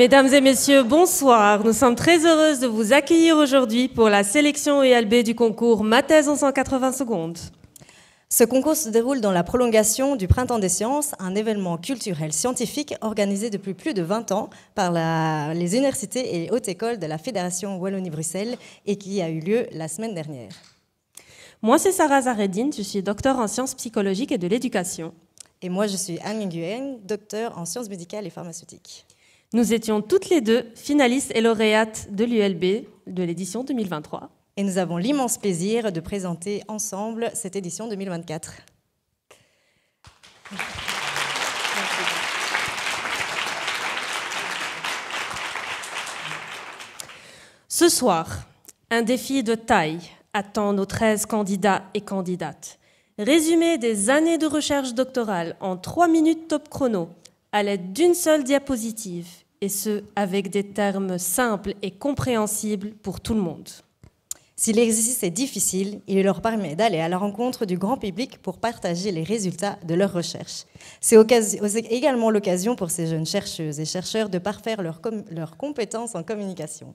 Mesdames et messieurs, bonsoir. Nous sommes très heureuses de vous accueillir aujourd'hui pour la sélection ELB du concours Ma thèse en 180 secondes. Ce concours se déroule dans la prolongation du Printemps des sciences, un événement culturel scientifique organisé depuis plus de 20 ans par les universités et hautes écoles de la Fédération Wallonie-Bruxelles et qui a eu lieu la semaine dernière. Moi, c'est Sarah Zaredine, je suis docteur en sciences psychologiques et de l'éducation. Et moi, je suis Anne Nguyen, docteur en sciences médicales et pharmaceutiques. Nous étions toutes les deux finalistes et lauréates de l'ULB de l'édition 2023. Et nous avons l'immense plaisir de présenter ensemble cette édition 2024. Ce soir, un défi de taille attend nos 13 candidats et candidates. Résumer des années de recherche doctorale en 3 minutes top chrono à l'aide d'une seule diapositive et ce, avec des termes simples et compréhensibles pour tout le monde. Si l'exercice est difficile, il leur permet d'aller à la rencontre du grand public pour partager les résultats de leurs recherches. C'est également l'occasion pour ces jeunes chercheuses et chercheurs de parfaire leurs compétences en communication.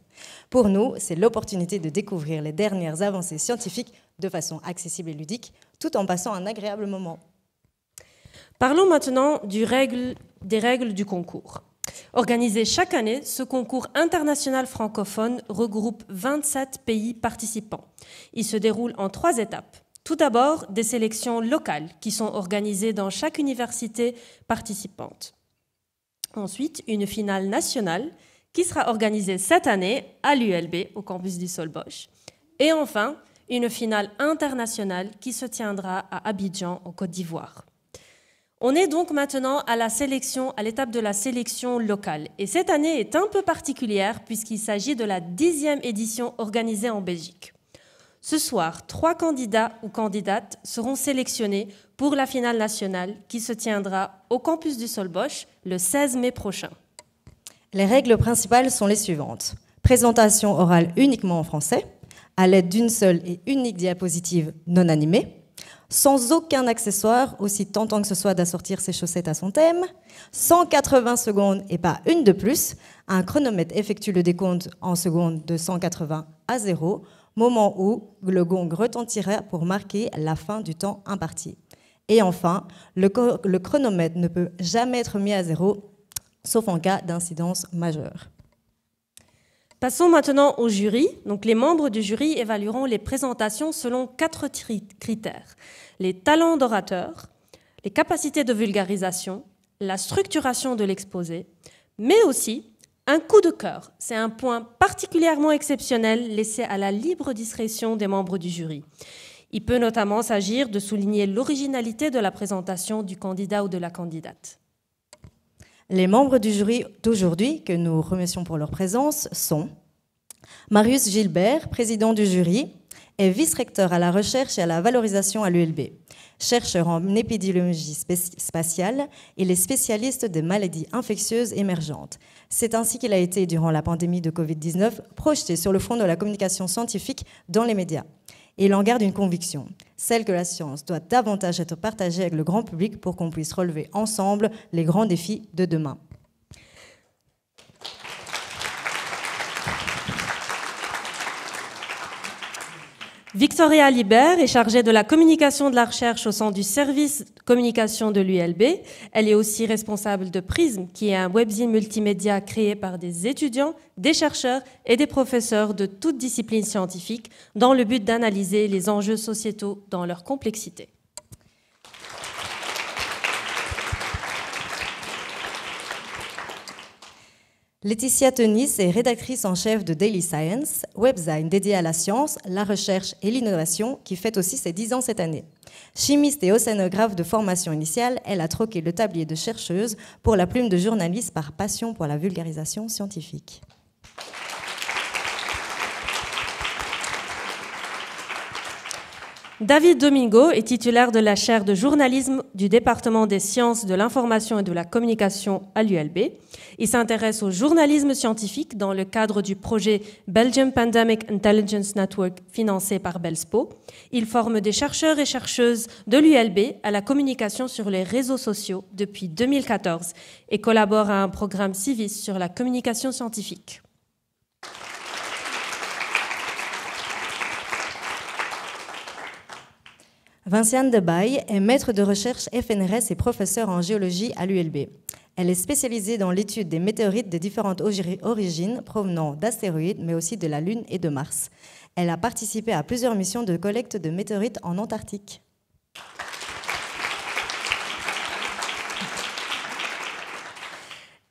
Pour nous, c'est l'opportunité de découvrir les dernières avancées scientifiques de façon accessible et ludique, tout en passant un agréable moment. Parlons maintenant des règles du concours. Organisé chaque année, ce concours international francophone regroupe 27 pays participants. Il se déroule en trois étapes. Tout d'abord, des sélections locales qui sont organisées dans chaque université participante. Ensuite, une finale nationale qui sera organisée cette année à l'ULB, au campus du Solbosch. Et enfin, une finale internationale qui se tiendra à Abidjan, en Côte d'Ivoire. On est donc maintenant à la sélection, à l'étape de la sélection locale. Et cette année est un peu particulière puisqu'il s'agit de la dixième édition organisée en Belgique. Ce soir, trois candidats ou candidates seront sélectionnés pour la finale nationale qui se tiendra au campus du Solbosch le 16 mai prochain. Les règles principales sont les suivantes. Présentation orale uniquement en français, à l'aide d'une seule et unique diapositive non animée sans aucun accessoire, aussi tentant que ce soit d'assortir ses chaussettes à son thème, 180 secondes et pas une de plus, un chronomètre effectue le décompte en secondes de 180 à 0, moment où le gong retentira pour marquer la fin du temps imparti. Et enfin, le, le chronomètre ne peut jamais être mis à zéro, sauf en cas d'incidence majeure. Passons maintenant au jury. Donc, les membres du jury évalueront les présentations selon quatre critères les talents d'orateur, les capacités de vulgarisation, la structuration de l'exposé, mais aussi un coup de cœur. C'est un point particulièrement exceptionnel laissé à la libre discrétion des membres du jury. Il peut notamment s'agir de souligner l'originalité de la présentation du candidat ou de la candidate. Les membres du jury d'aujourd'hui, que nous remercions pour leur présence, sont Marius Gilbert, président du jury, et vice-recteur à la recherche et à la valorisation à l'ULB. Chercheur en épidémiologie spatiale, et est spécialiste des maladies infectieuses émergentes. C'est ainsi qu'il a été, durant la pandémie de Covid-19, projeté sur le front de la communication scientifique dans les médias il en garde une conviction, celle que la science doit davantage être partagée avec le grand public pour qu'on puisse relever ensemble les grands défis de demain. Victoria Libert est chargée de la communication de la recherche au sein du service communication de l'ULB. Elle est aussi responsable de Prism, qui est un webzine multimédia créé par des étudiants, des chercheurs et des professeurs de toutes disciplines scientifiques dans le but d'analyser les enjeux sociétaux dans leur complexité. Laetitia Tenis est rédactrice en chef de Daily Science, webzine dédié à la science, la recherche et l'innovation qui fête aussi ses 10 ans cette année. Chimiste et océanographe de formation initiale, elle a troqué le tablier de chercheuse pour la plume de journaliste par passion pour la vulgarisation scientifique. David Domingo est titulaire de la chaire de journalisme du département des sciences de l'information et de la communication à l'ULB. Il s'intéresse au journalisme scientifique dans le cadre du projet Belgium Pandemic Intelligence Network financé par Belspo. Il forme des chercheurs et chercheuses de l'ULB à la communication sur les réseaux sociaux depuis 2014 et collabore à un programme civis sur la communication scientifique. Vinciane Debaille est maître de recherche FNRS et professeure en géologie à l'ULB. Elle est spécialisée dans l'étude des météorites de différentes origines provenant d'astéroïdes, mais aussi de la Lune et de Mars. Elle a participé à plusieurs missions de collecte de météorites en Antarctique.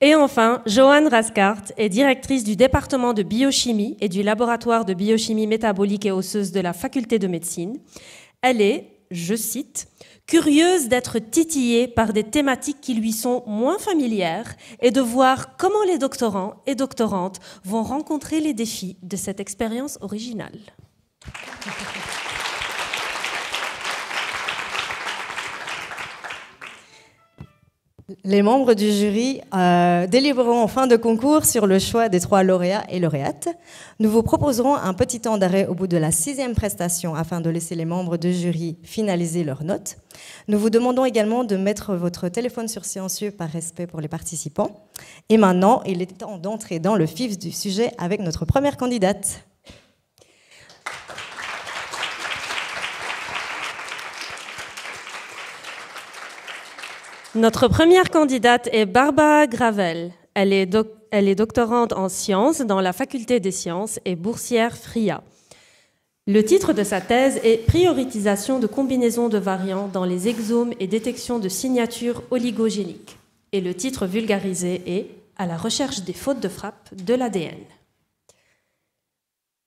Et enfin, Joanne Rascart est directrice du département de biochimie et du laboratoire de biochimie métabolique et osseuse de la faculté de médecine. Elle est je cite, curieuse d'être titillée par des thématiques qui lui sont moins familières et de voir comment les doctorants et doctorantes vont rencontrer les défis de cette expérience originale. Les membres du jury euh, délivreront en fin de concours sur le choix des trois lauréats et lauréates. Nous vous proposerons un petit temps d'arrêt au bout de la sixième prestation afin de laisser les membres du jury finaliser leurs notes. Nous vous demandons également de mettre votre téléphone sur silencieux par respect pour les participants. Et maintenant, il est temps d'entrer dans le vif du sujet avec notre première candidate. Notre première candidate est Barbara Gravel. Elle est, elle est doctorante en sciences dans la faculté des sciences et boursière FRIA. Le titre de sa thèse est Prioritisation de combinaisons de variants dans les exomes et détection de signatures oligogéniques. Et le titre vulgarisé est À la recherche des fautes de frappe de l'ADN.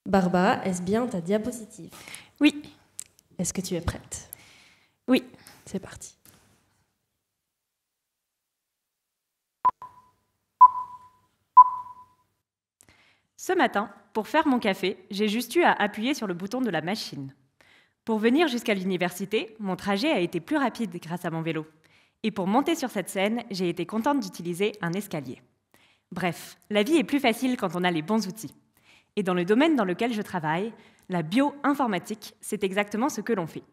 Barbara, est-ce bien ta diapositive Oui. Est-ce que tu es prête Oui. C'est parti. Ce matin, pour faire mon café, j'ai juste eu à appuyer sur le bouton de la machine. Pour venir jusqu'à l'université, mon trajet a été plus rapide grâce à mon vélo. Et pour monter sur cette scène, j'ai été contente d'utiliser un escalier. Bref, la vie est plus facile quand on a les bons outils. Et dans le domaine dans lequel je travaille, la bioinformatique, c'est exactement ce que l'on fait.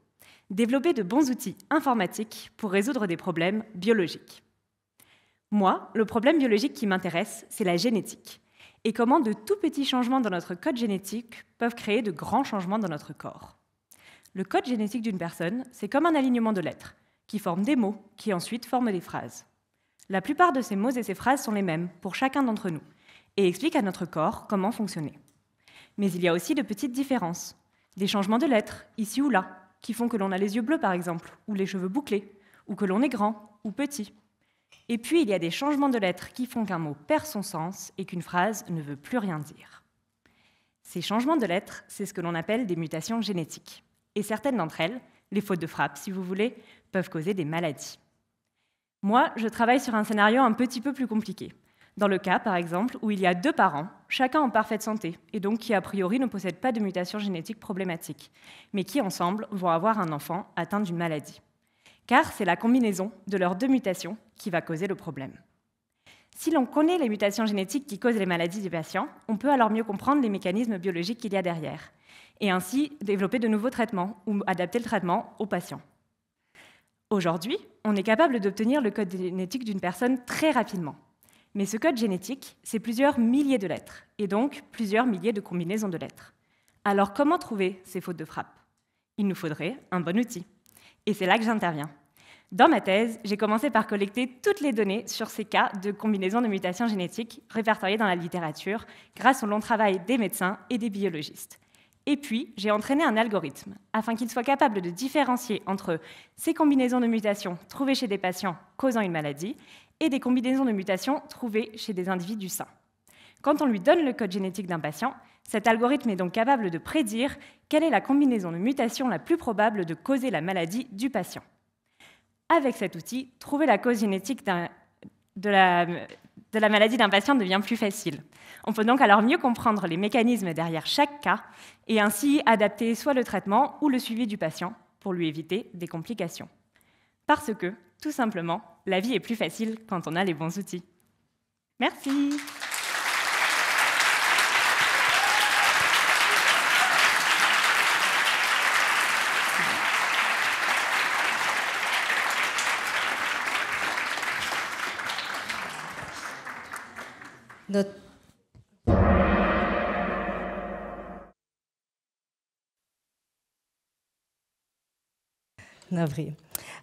Développer de bons outils informatiques pour résoudre des problèmes biologiques. Moi, le problème biologique qui m'intéresse, c'est la génétique et comment de tout petits changements dans notre code génétique peuvent créer de grands changements dans notre corps. Le code génétique d'une personne, c'est comme un alignement de lettres, qui forment des mots, qui ensuite forment des phrases. La plupart de ces mots et ces phrases sont les mêmes pour chacun d'entre nous, et expliquent à notre corps comment fonctionner. Mais il y a aussi de petites différences, des changements de lettres, ici ou là, qui font que l'on a les yeux bleus par exemple, ou les cheveux bouclés, ou que l'on est grand ou petit. Et puis, il y a des changements de lettres qui font qu'un mot perd son sens et qu'une phrase ne veut plus rien dire. Ces changements de lettres, c'est ce que l'on appelle des mutations génétiques. Et certaines d'entre elles, les fautes de frappe si vous voulez, peuvent causer des maladies. Moi, je travaille sur un scénario un petit peu plus compliqué. Dans le cas, par exemple, où il y a deux parents, chacun en parfaite santé, et donc qui a priori ne possèdent pas de mutations génétiques problématiques, mais qui ensemble vont avoir un enfant atteint d'une maladie car c'est la combinaison de leurs deux mutations qui va causer le problème. Si l'on connaît les mutations génétiques qui causent les maladies du patients, on peut alors mieux comprendre les mécanismes biologiques qu'il y a derrière, et ainsi développer de nouveaux traitements ou adapter le traitement aux patients. Aujourd'hui, on est capable d'obtenir le code génétique d'une personne très rapidement. Mais ce code génétique, c'est plusieurs milliers de lettres, et donc plusieurs milliers de combinaisons de lettres. Alors comment trouver ces fautes de frappe Il nous faudrait un bon outil. Et c'est là que j'interviens. Dans ma thèse, j'ai commencé par collecter toutes les données sur ces cas de combinaisons de mutations génétiques répertoriées dans la littérature grâce au long travail des médecins et des biologistes. Et puis, j'ai entraîné un algorithme afin qu'il soit capable de différencier entre ces combinaisons de mutations trouvées chez des patients causant une maladie et des combinaisons de mutations trouvées chez des individus sains. Quand on lui donne le code génétique d'un patient, cet algorithme est donc capable de prédire quelle est la combinaison de mutations la plus probable de causer la maladie du patient avec cet outil, trouver la cause génétique de la, maladie d'un patient devient plus facile. On peut donc alors mieux comprendre les mécanismes derrière chaque cas et ainsi adapter soit le traitement ou le suivi du patient pour lui éviter des complications. Parce que, tout simplement, la vie est plus facile quand on a les bons outils. Merci. Notre...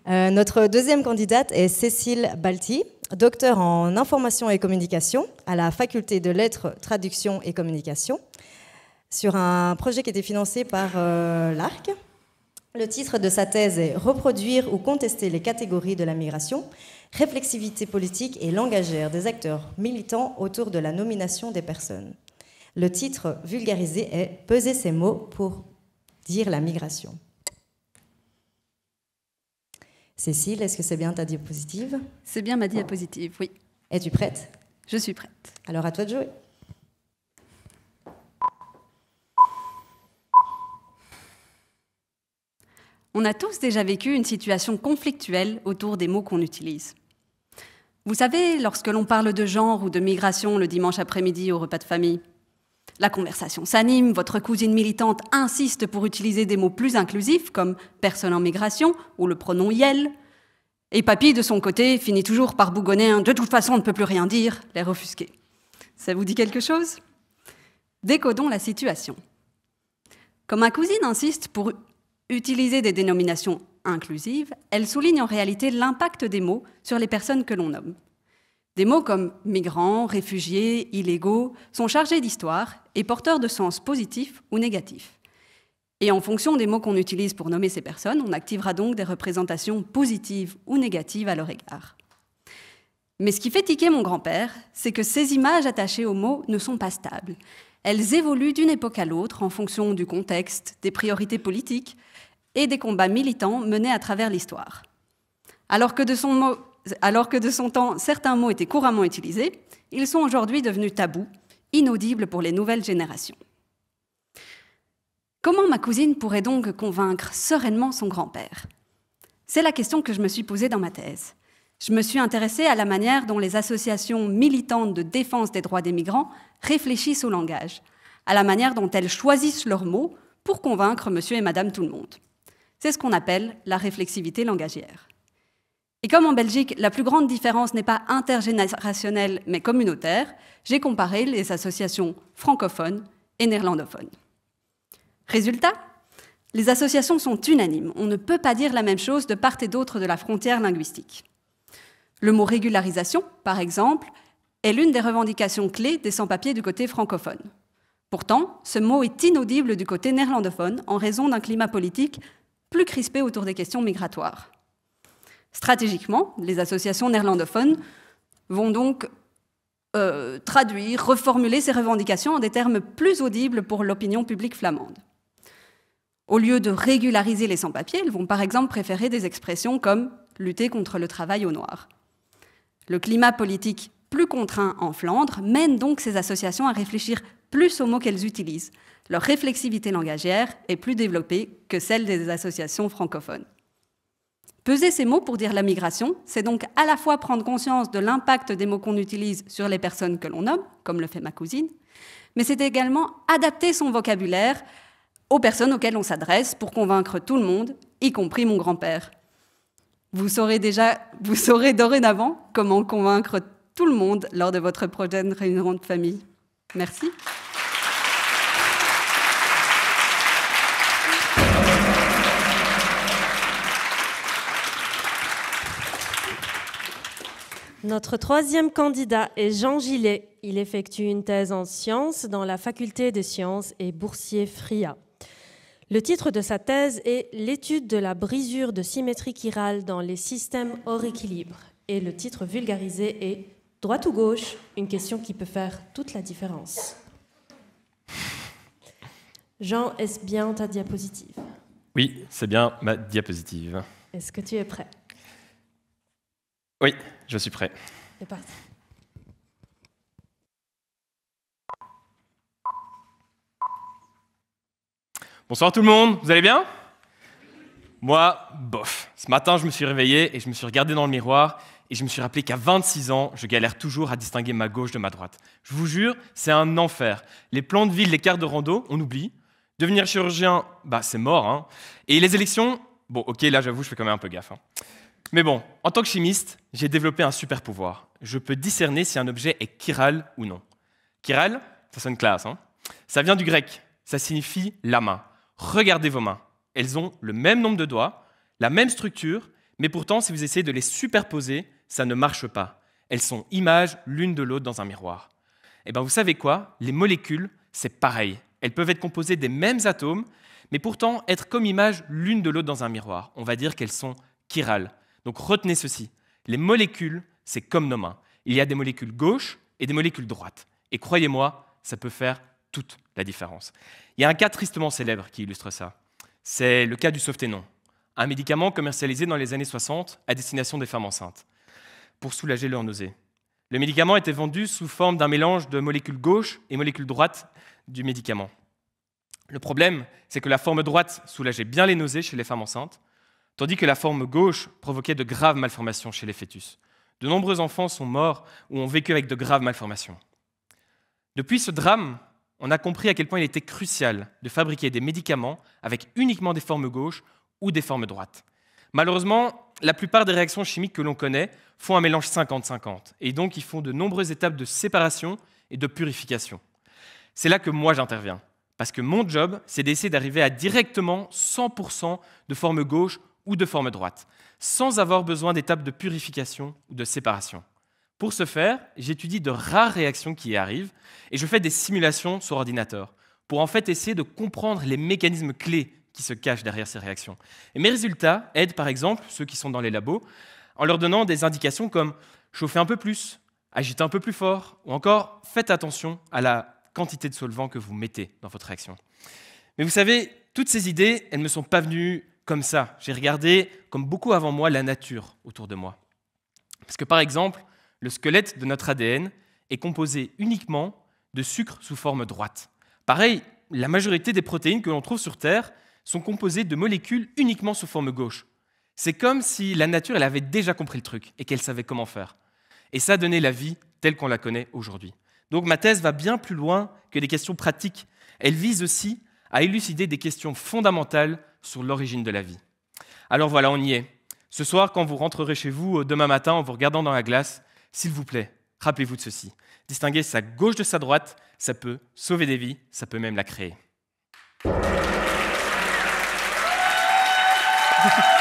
Euh, notre deuxième candidate est Cécile Balti, docteur en information et communication à la faculté de lettres, traduction et communication, sur un projet qui était financé par euh, l'ARC. Le titre de sa thèse est Reproduire ou contester les catégories de la migration, réflexivité politique et langagère des acteurs militants autour de la nomination des personnes. Le titre vulgarisé est Peser ces mots pour dire la migration. Cécile, est-ce que c'est bien ta diapositive C'est bien ma diapositive, oui. Es-tu prête Je suis prête. Alors à toi de jouer. On a tous déjà vécu une situation conflictuelle autour des mots qu'on utilise. Vous savez, lorsque l'on parle de genre ou de migration le dimanche après-midi au repas de famille, la conversation s'anime, votre cousine militante insiste pour utiliser des mots plus inclusifs comme personne en migration ou le pronom yel. Et papy, de son côté, finit toujours par bougonner un de toute façon on ne peut plus rien dire, l'air offusqué. Ça vous dit quelque chose Décodons la situation. Comme ma cousine insiste pour utiliser des dénominations inclusive, elle souligne en réalité l'impact des mots sur les personnes que l'on nomme. Des mots comme migrants, réfugiés, illégaux sont chargés d'histoire et porteurs de sens positif ou négatifs. Et en fonction des mots qu'on utilise pour nommer ces personnes, on activera donc des représentations positives ou négatives à leur égard. Mais ce qui fait tiquer mon grand-père, c'est que ces images attachées aux mots ne sont pas stables. Elles évoluent d'une époque à l'autre en fonction du contexte, des priorités politiques, et des combats militants menés à travers l'histoire. Alors que de son temps, certains mots étaient couramment utilisés, ils sont aujourd'hui devenus tabous, inaudibles pour les nouvelles générations. Comment ma cousine pourrait donc convaincre sereinement son grand-père C'est la question que je me suis posée dans ma thèse. Je me suis intéressée à la manière dont les associations militantes de défense des droits des migrants réfléchissent au langage, à la manière dont elles choisissent leurs mots pour convaincre monsieur et madame tout le monde. C'est ce qu'on appelle la réflexivité langagière. Et comme en Belgique, la plus grande différence n'est pas intergénérationnelle mais communautaire, j'ai comparé les associations francophones et néerlandophones. Résultat Les associations sont unanimes. On ne peut pas dire la même chose de part et d'autre de la frontière linguistique. Le mot régularisation, par exemple, est l'une des revendications clés des sans-papiers du côté francophone. Pourtant, ce mot est inaudible du côté néerlandophone en raison d'un climat politique plus crispée autour des questions migratoires. Stratégiquement, les associations néerlandophones vont donc euh, traduire, reformuler ces revendications en des termes plus audibles pour l'opinion publique flamande. Au lieu de régulariser les sans-papiers, elles vont par exemple préférer des expressions comme lutter contre le travail au noir. Le climat politique plus contraint en Flandre mène donc ces associations à réfléchir plus aux mots qu'elles utilisent, leur réflexivité langagière est plus développée que celle des associations francophones. Peser ces mots pour dire la migration, c'est donc à la fois prendre conscience de l'impact des mots qu'on utilise sur les personnes que l'on nomme, comme le fait ma cousine, mais c'est également adapter son vocabulaire aux personnes auxquelles on s'adresse pour convaincre tout le monde, y compris mon grand-père. Vous saurez déjà, vous saurez dorénavant comment convaincre tout le monde lors de votre prochaine réunion de famille. Merci. Notre troisième candidat est Jean Gillet. Il effectue une thèse en sciences dans la faculté des sciences et boursier FRIA. Le titre de sa thèse est L'étude de la brisure de symétrie chirale dans les systèmes hors équilibre. Et le titre vulgarisé est Droite ou gauche Une question qui peut faire toute la différence. Jean, est-ce bien ta diapositive Oui, c'est bien ma diapositive. Est-ce que tu es prêt oui, je suis prêt. Bonsoir tout le monde, vous allez bien Moi, bof. Ce matin, je me suis réveillé et je me suis regardé dans le miroir et je me suis rappelé qu'à 26 ans, je galère toujours à distinguer ma gauche de ma droite. Je vous jure, c'est un enfer. Les plans de ville, les cartes de rando, on oublie. Devenir chirurgien, bah c'est mort. Hein. Et les élections, bon ok, là j'avoue, je fais quand même un peu gaffe. Hein. Mais bon, en tant que chimiste, j'ai développé un super pouvoir. Je peux discerner si un objet est chiral ou non. Chiral, ça sonne classe, hein Ça vient du grec, ça signifie la main. Regardez vos mains. Elles ont le même nombre de doigts, la même structure, mais pourtant, si vous essayez de les superposer, ça ne marche pas. Elles sont images l'une de l'autre dans un miroir. Eh bien, vous savez quoi Les molécules, c'est pareil. Elles peuvent être composées des mêmes atomes, mais pourtant être comme images l'une de l'autre dans un miroir. On va dire qu'elles sont chirales. Donc retenez ceci. Les molécules, c'est comme nos mains. Il y a des molécules gauches et des molécules droites. Et croyez-moi, ça peut faire toute la différence. Il y a un cas tristement célèbre qui illustre ça. C'est le cas du sauveténon, un médicament commercialisé dans les années 60 à destination des femmes enceintes, pour soulager leur nausée. Le médicament était vendu sous forme d'un mélange de molécules gauche et molécules droites du médicament. Le problème, c'est que la forme droite soulageait bien les nausées chez les femmes enceintes, tandis que la forme gauche provoquait de graves malformations chez les fœtus. De nombreux enfants sont morts ou ont vécu avec de graves malformations. Depuis ce drame, on a compris à quel point il était crucial de fabriquer des médicaments avec uniquement des formes gauches ou des formes droites. Malheureusement, la plupart des réactions chimiques que l'on connaît font un mélange 50-50, et donc ils font de nombreuses étapes de séparation et de purification. C'est là que moi j'interviens, parce que mon job, c'est d'essayer d'arriver à directement 100% de forme gauche ou de forme droite, sans avoir besoin d'étapes de purification ou de séparation. Pour ce faire, j'étudie de rares réactions qui y arrivent et je fais des simulations sur ordinateur pour en fait essayer de comprendre les mécanismes clés qui se cachent derrière ces réactions. Et mes résultats aident par exemple ceux qui sont dans les labos en leur donnant des indications comme chauffer un peu plus, agiter un peu plus fort ou encore faites attention à la quantité de solvant que vous mettez dans votre réaction. Mais vous savez, toutes ces idées, elles ne me sont pas venues comme ça. J'ai regardé, comme beaucoup avant moi, la nature autour de moi. Parce que par exemple, le squelette de notre ADN est composé uniquement de sucre sous forme droite. Pareil, la majorité des protéines que l'on trouve sur Terre sont composées de molécules uniquement sous forme gauche. C'est comme si la nature elle avait déjà compris le truc et qu'elle savait comment faire. Et ça a donné la vie telle qu'on la connaît aujourd'hui. Donc ma thèse va bien plus loin que des questions pratiques. Elle vise aussi à élucider des questions fondamentales sur l'origine de la vie. Alors voilà, on y est. Ce soir, quand vous rentrerez chez vous, euh, demain matin, en vous regardant dans la glace, s'il vous plaît, rappelez-vous de ceci. Distinguer sa gauche de sa droite, ça peut sauver des vies, ça peut même la créer.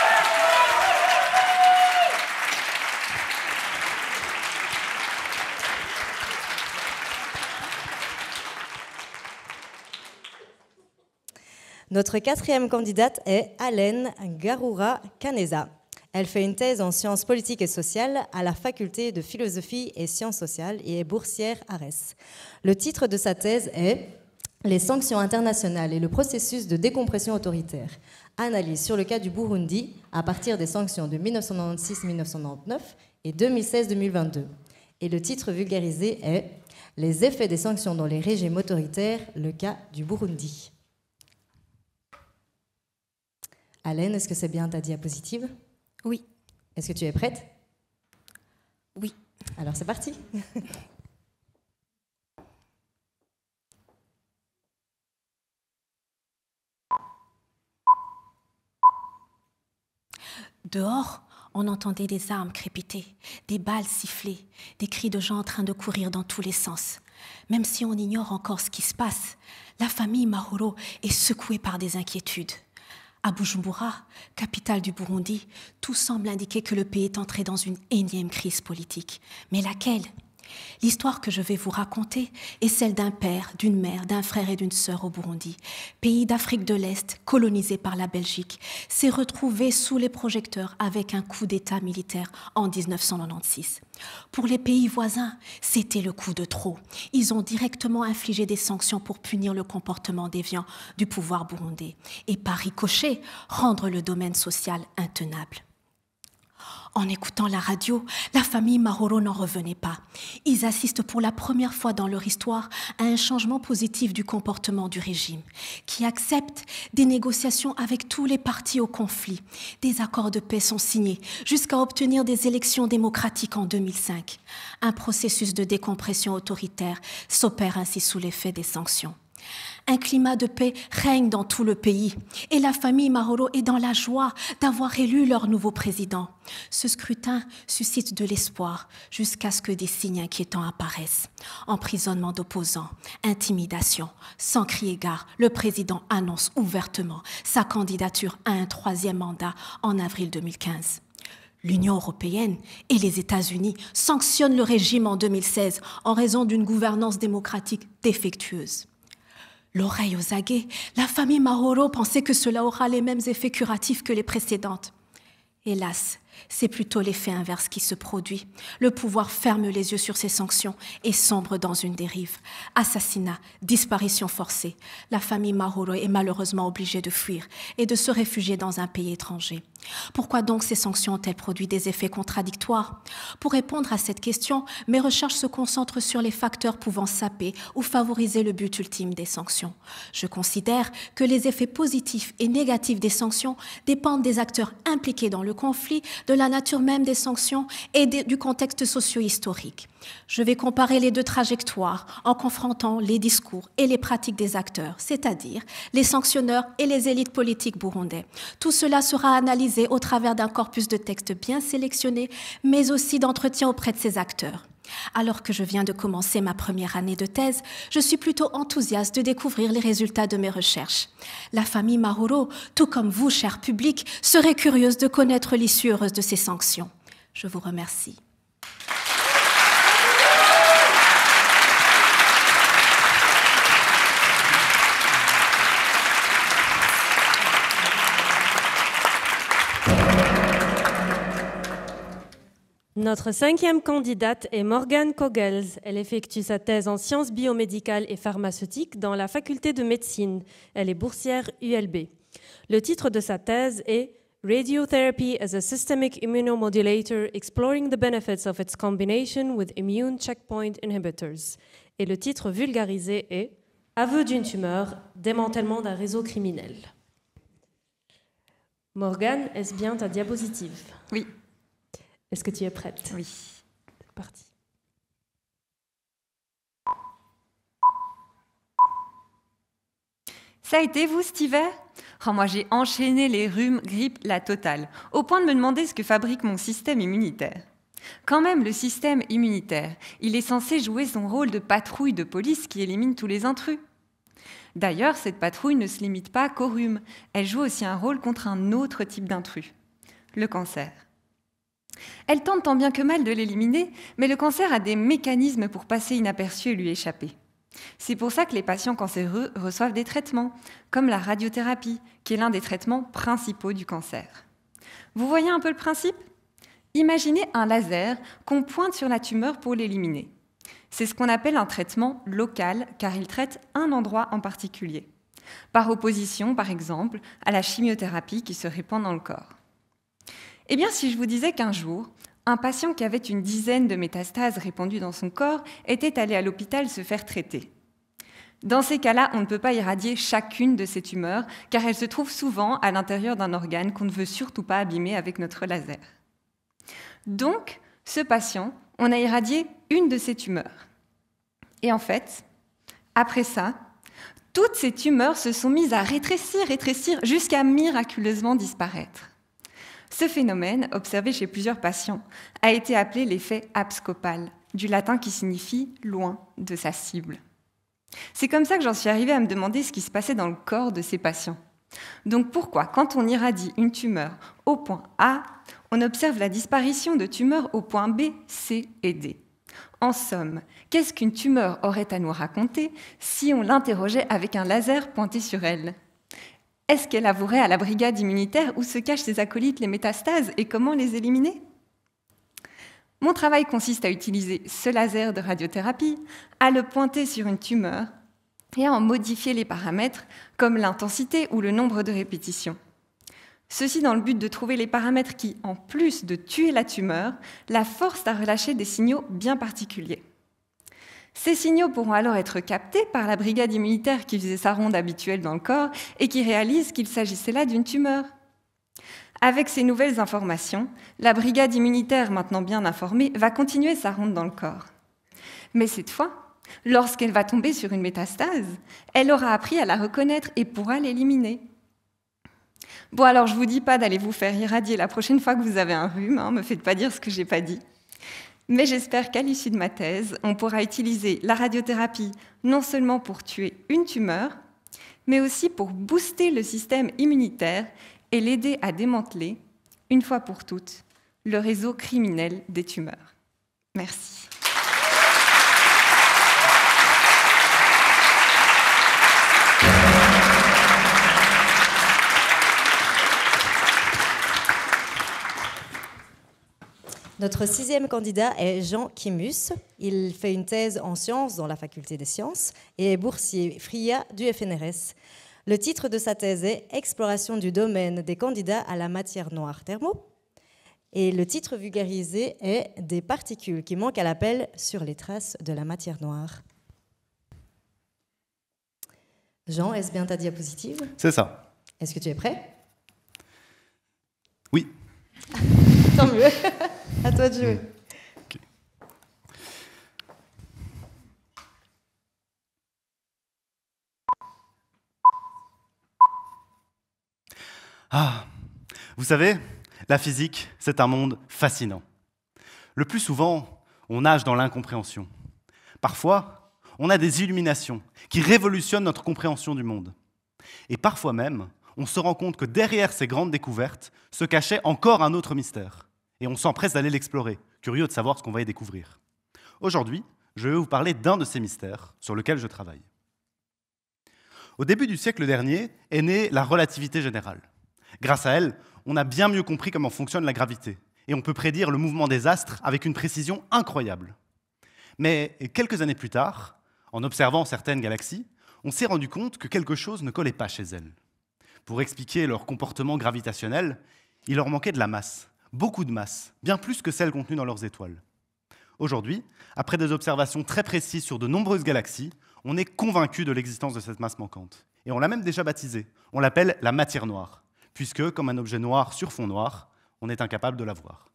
Notre quatrième candidate est Alène Garoura Kaneza. Elle fait une thèse en sciences politiques et sociales à la faculté de philosophie et sciences sociales et est boursière à ReS. Le titre de sa thèse est Les sanctions internationales et le processus de décompression autoritaire. Analyse sur le cas du Burundi à partir des sanctions de 1996-1999 et 2016-2022. Et le titre vulgarisé est Les effets des sanctions dans les régimes autoritaires, le cas du Burundi. Alain, est-ce que c'est bien ta diapositive Oui. Est-ce que tu es prête Oui. Alors c'est parti. Dehors, on entendait des armes crépiter, des balles siffler, des cris de gens en train de courir dans tous les sens. Même si on ignore encore ce qui se passe, la famille Mahoro est secouée par des inquiétudes à Bujumbura, capitale du Burundi, tout semble indiquer que le pays est entré dans une énième crise politique. Mais laquelle L'histoire que je vais vous raconter est celle d'un père, d'une mère, d'un frère et d'une sœur au Burundi, pays d'Afrique de l'Est colonisé par la Belgique, s'est retrouvé sous les projecteurs avec un coup d'État militaire en 1996. Pour les pays voisins, c'était le coup de trop. Ils ont directement infligé des sanctions pour punir le comportement déviant du pouvoir burundais et par ricochet rendre le domaine social intenable. En écoutant la radio, la famille Maroro n'en revenait pas. Ils assistent pour la première fois dans leur histoire à un changement positif du comportement du régime, qui accepte des négociations avec tous les partis au conflit. Des accords de paix sont signés jusqu'à obtenir des élections démocratiques en 2005. Un processus de décompression autoritaire s'opère ainsi sous l'effet des sanctions. Un climat de paix règne dans tout le pays et la famille marolo est dans la joie d'avoir élu leur nouveau président. Ce scrutin suscite de l'espoir jusqu'à ce que des signes inquiétants apparaissent. Emprisonnement d'opposants, intimidation. Sans crier gare, le président annonce ouvertement sa candidature à un troisième mandat en avril 2015. L'Union européenne et les États-Unis sanctionnent le régime en 2016 en raison d'une gouvernance démocratique défectueuse l'oreille aux aguets, la famille Mahoro pensait que cela aura les mêmes effets curatifs que les précédentes. Hélas, c'est plutôt l'effet inverse qui se produit. Le pouvoir ferme les yeux sur ses sanctions et sombre dans une dérive. Assassinat, disparition forcée. La famille Mahoro est malheureusement obligée de fuir et de se réfugier dans un pays étranger. Pourquoi donc ces sanctions ont-elles produit des effets contradictoires Pour répondre à cette question, mes recherches se concentrent sur les facteurs pouvant saper ou favoriser le but ultime des sanctions. Je considère que les effets positifs et négatifs des sanctions dépendent des acteurs impliqués dans le conflit, de la nature même des sanctions et du contexte socio-historique. Je vais comparer les deux trajectoires en confrontant les discours et les pratiques des acteurs, c'est-à-dire les sanctionneurs et les élites politiques burundais. Tout cela sera analysé au travers d'un corpus de textes bien sélectionnés, mais aussi d'entretiens auprès de ses acteurs. Alors que je viens de commencer ma première année de thèse, je suis plutôt enthousiaste de découvrir les résultats de mes recherches. La famille Maruro, tout comme vous, cher public, serait curieuse de connaître l'issue heureuse de ces sanctions. Je vous remercie. Notre cinquième candidate est Morgane Kogels. Elle effectue sa thèse en sciences biomédicales et pharmaceutiques dans la faculté de médecine. Elle est boursière ULB. Le titre de sa thèse est Radiotherapy as a Systemic Immunomodulator Exploring the Benefits of its Combination with Immune Checkpoint Inhibitors. Et le titre vulgarisé est Aveu d'une tumeur, démantèlement d'un réseau criminel. Morgane, est-ce bien ta diapositive Oui. Est-ce que tu es prête Oui. C'est parti. Ça a été vous cet oh, Moi j'ai enchaîné les rhumes, grippe, la totale, au point de me demander ce que fabrique mon système immunitaire. Quand même, le système immunitaire, il est censé jouer son rôle de patrouille de police qui élimine tous les intrus. D'ailleurs, cette patrouille ne se limite pas qu'aux rhumes, elle joue aussi un rôle contre un autre type d'intrus, le cancer. Elle tente tant bien que mal de l'éliminer, mais le cancer a des mécanismes pour passer inaperçu et lui échapper. C'est pour ça que les patients cancéreux reçoivent des traitements, comme la radiothérapie, qui est l'un des traitements principaux du cancer. Vous voyez un peu le principe Imaginez un laser qu'on pointe sur la tumeur pour l'éliminer. C'est ce qu'on appelle un traitement local, car il traite un endroit en particulier, par opposition, par exemple, à la chimiothérapie qui se répand dans le corps. Eh bien, si je vous disais qu'un jour, un patient qui avait une dizaine de métastases répandues dans son corps était allé à l'hôpital se faire traiter. Dans ces cas-là, on ne peut pas irradier chacune de ces tumeurs, car elles se trouvent souvent à l'intérieur d'un organe qu'on ne veut surtout pas abîmer avec notre laser. Donc, ce patient, on a irradié une de ces tumeurs. Et en fait, après ça, toutes ces tumeurs se sont mises à rétrécir, rétrécir, jusqu'à miraculeusement disparaître. Ce phénomène, observé chez plusieurs patients, a été appelé l'effet abscopal, du latin qui signifie loin de sa cible. C'est comme ça que j'en suis arrivée à me demander ce qui se passait dans le corps de ces patients. Donc pourquoi, quand on irradie une tumeur au point A, on observe la disparition de tumeurs au point B, C et D En somme, qu'est-ce qu'une tumeur aurait à nous raconter si on l'interrogeait avec un laser pointé sur elle est-ce qu'elle avouerait à la brigade immunitaire où se cachent ses acolytes les métastases et comment les éliminer Mon travail consiste à utiliser ce laser de radiothérapie, à le pointer sur une tumeur et à en modifier les paramètres comme l'intensité ou le nombre de répétitions. Ceci dans le but de trouver les paramètres qui, en plus de tuer la tumeur, la forcent à relâcher des signaux bien particuliers. Ces signaux pourront alors être captés par la brigade immunitaire qui faisait sa ronde habituelle dans le corps et qui réalise qu'il s'agissait là d'une tumeur. Avec ces nouvelles informations, la brigade immunitaire, maintenant bien informée, va continuer sa ronde dans le corps. Mais cette fois, lorsqu'elle va tomber sur une métastase, elle aura appris à la reconnaître et pourra l'éliminer. Bon alors je vous dis pas d'aller vous faire irradier la prochaine fois que vous avez un rhume, ne hein, me faites pas dire ce que j'ai pas dit. Mais j'espère qu'à l'issue de ma thèse, on pourra utiliser la radiothérapie non seulement pour tuer une tumeur, mais aussi pour booster le système immunitaire et l'aider à démanteler, une fois pour toutes, le réseau criminel des tumeurs. Merci. Notre sixième candidat est Jean Kimus. Il fait une thèse en sciences dans la faculté des sciences et est boursier FRIA du FNRS. Le titre de sa thèse est Exploration du domaine des candidats à la matière noire thermo. Et le titre vulgarisé est Des particules qui manquent à l'appel sur les traces de la matière noire. Jean, est-ce bien ta diapositive C'est ça. Est-ce que tu es prêt Oui. Tant mieux. À ah, vous savez, la physique, c'est un monde fascinant. Le plus souvent, on nage dans l'incompréhension. Parfois, on a des illuminations qui révolutionnent notre compréhension du monde. Et parfois même, on se rend compte que derrière ces grandes découvertes se cachait encore un autre mystère et on s'empresse d'aller l'explorer, curieux de savoir ce qu'on va y découvrir. Aujourd'hui, je vais vous parler d'un de ces mystères sur lequel je travaille. Au début du siècle dernier est née la relativité générale. Grâce à elle, on a bien mieux compris comment fonctionne la gravité, et on peut prédire le mouvement des astres avec une précision incroyable. Mais quelques années plus tard, en observant certaines galaxies, on s'est rendu compte que quelque chose ne collait pas chez elles. Pour expliquer leur comportement gravitationnel, il leur manquait de la masse, beaucoup de masse, bien plus que celle contenue dans leurs étoiles. Aujourd'hui, après des observations très précises sur de nombreuses galaxies, on est convaincu de l'existence de cette masse manquante. Et on l'a même déjà baptisée. On l'appelle la matière noire, puisque, comme un objet noir sur fond noir, on est incapable de la voir.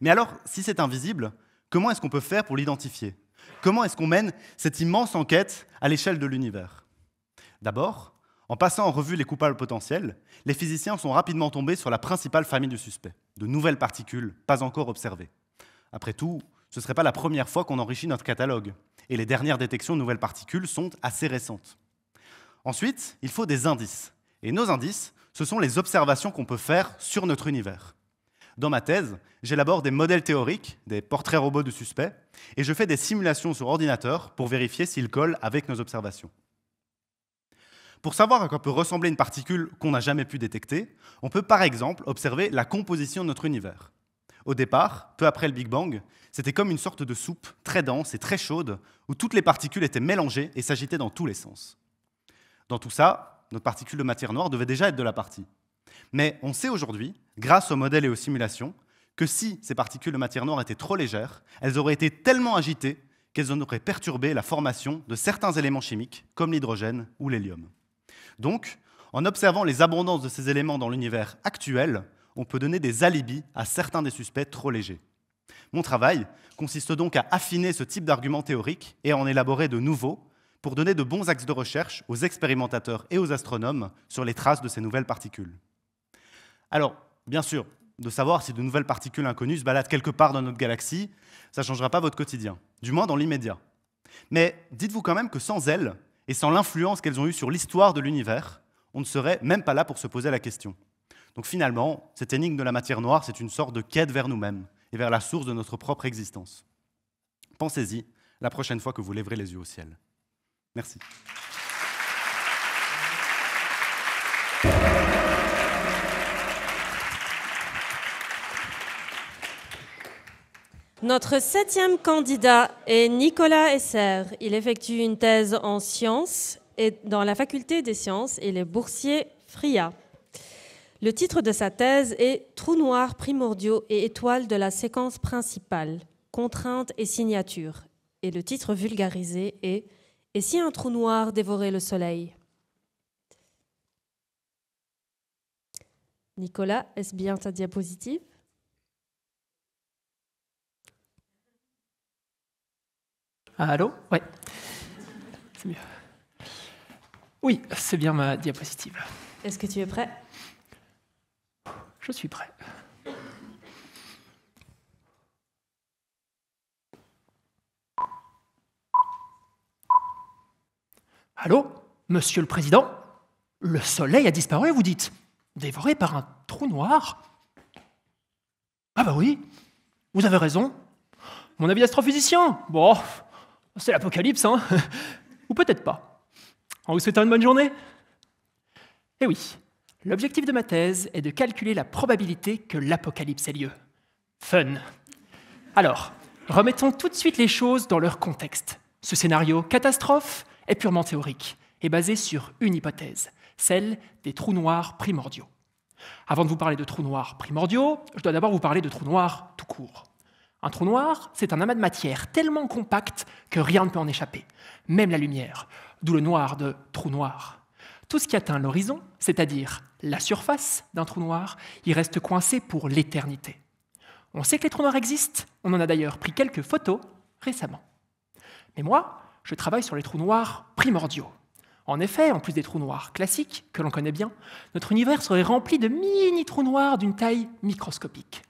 Mais alors, si c'est invisible, comment est-ce qu'on peut faire pour l'identifier Comment est-ce qu'on mène cette immense enquête à l'échelle de l'univers D'abord, en passant en revue les coupables potentiels, les physiciens sont rapidement tombés sur la principale famille du suspect, de nouvelles particules pas encore observées. Après tout, ce ne serait pas la première fois qu'on enrichit notre catalogue, et les dernières détections de nouvelles particules sont assez récentes. Ensuite, il faut des indices, et nos indices, ce sont les observations qu'on peut faire sur notre univers. Dans ma thèse, j'élabore des modèles théoriques, des portraits robots du suspect, et je fais des simulations sur ordinateur pour vérifier s'ils collent avec nos observations. Pour savoir à quoi peut ressembler une particule qu'on n'a jamais pu détecter, on peut par exemple observer la composition de notre univers. Au départ, peu après le Big Bang, c'était comme une sorte de soupe très dense et très chaude où toutes les particules étaient mélangées et s'agitaient dans tous les sens. Dans tout ça, notre particule de matière noire devait déjà être de la partie. Mais on sait aujourd'hui, grâce aux modèles et aux simulations, que si ces particules de matière noire étaient trop légères, elles auraient été tellement agitées qu'elles en auraient perturbé la formation de certains éléments chimiques comme l'hydrogène ou l'hélium. Donc, en observant les abondances de ces éléments dans l'univers actuel, on peut donner des alibis à certains des suspects trop légers. Mon travail consiste donc à affiner ce type d'argument théorique et à en élaborer de nouveaux pour donner de bons axes de recherche aux expérimentateurs et aux astronomes sur les traces de ces nouvelles particules. Alors, bien sûr, de savoir si de nouvelles particules inconnues se baladent quelque part dans notre galaxie, ça ne changera pas votre quotidien, du moins dans l'immédiat. Mais dites-vous quand même que sans elles, et sans l'influence qu'elles ont eue sur l'histoire de l'univers, on ne serait même pas là pour se poser la question. Donc finalement, cette énigme de la matière noire, c'est une sorte de quête vers nous-mêmes et vers la source de notre propre existence. Pensez-y la prochaine fois que vous lèverez les yeux au ciel. Merci. Notre septième candidat est Nicolas Esser. Il effectue une thèse en sciences et dans la faculté des sciences. Il est boursier FRIA. Le titre de sa thèse est Trous noirs primordiaux et étoiles de la séquence principale, contraintes et signatures. Et le titre vulgarisé est Et si un trou noir dévorait le soleil Nicolas, est-ce bien ta diapositive Ah, allô Ouais. C'est mieux. Oui, c'est bien ma diapositive. Est-ce que tu es prêt Je suis prêt. Allô Monsieur le Président Le soleil a disparu, vous dites Dévoré par un trou noir Ah bah oui, vous avez raison. Mon avis d'astrophysicien Bon, c'est l'Apocalypse, hein Ou peut-être pas. En vous souhaitant une bonne journée Eh oui, l'objectif de ma thèse est de calculer la probabilité que l'Apocalypse ait lieu. Fun Alors, remettons tout de suite les choses dans leur contexte. Ce scénario catastrophe est purement théorique et basé sur une hypothèse, celle des trous noirs primordiaux. Avant de vous parler de trous noirs primordiaux, je dois d'abord vous parler de trous noirs tout court. Un trou noir, c'est un amas de matière tellement compact que rien ne peut en échapper, même la lumière, d'où le noir de trou noir. Tout ce qui atteint l'horizon, c'est-à-dire la surface d'un trou noir, y reste coincé pour l'éternité. On sait que les trous noirs existent, on en a d'ailleurs pris quelques photos récemment. Mais moi, je travaille sur les trous noirs primordiaux. En effet, en plus des trous noirs classiques, que l'on connaît bien, notre univers serait rempli de mini-trous noirs d'une taille microscopique.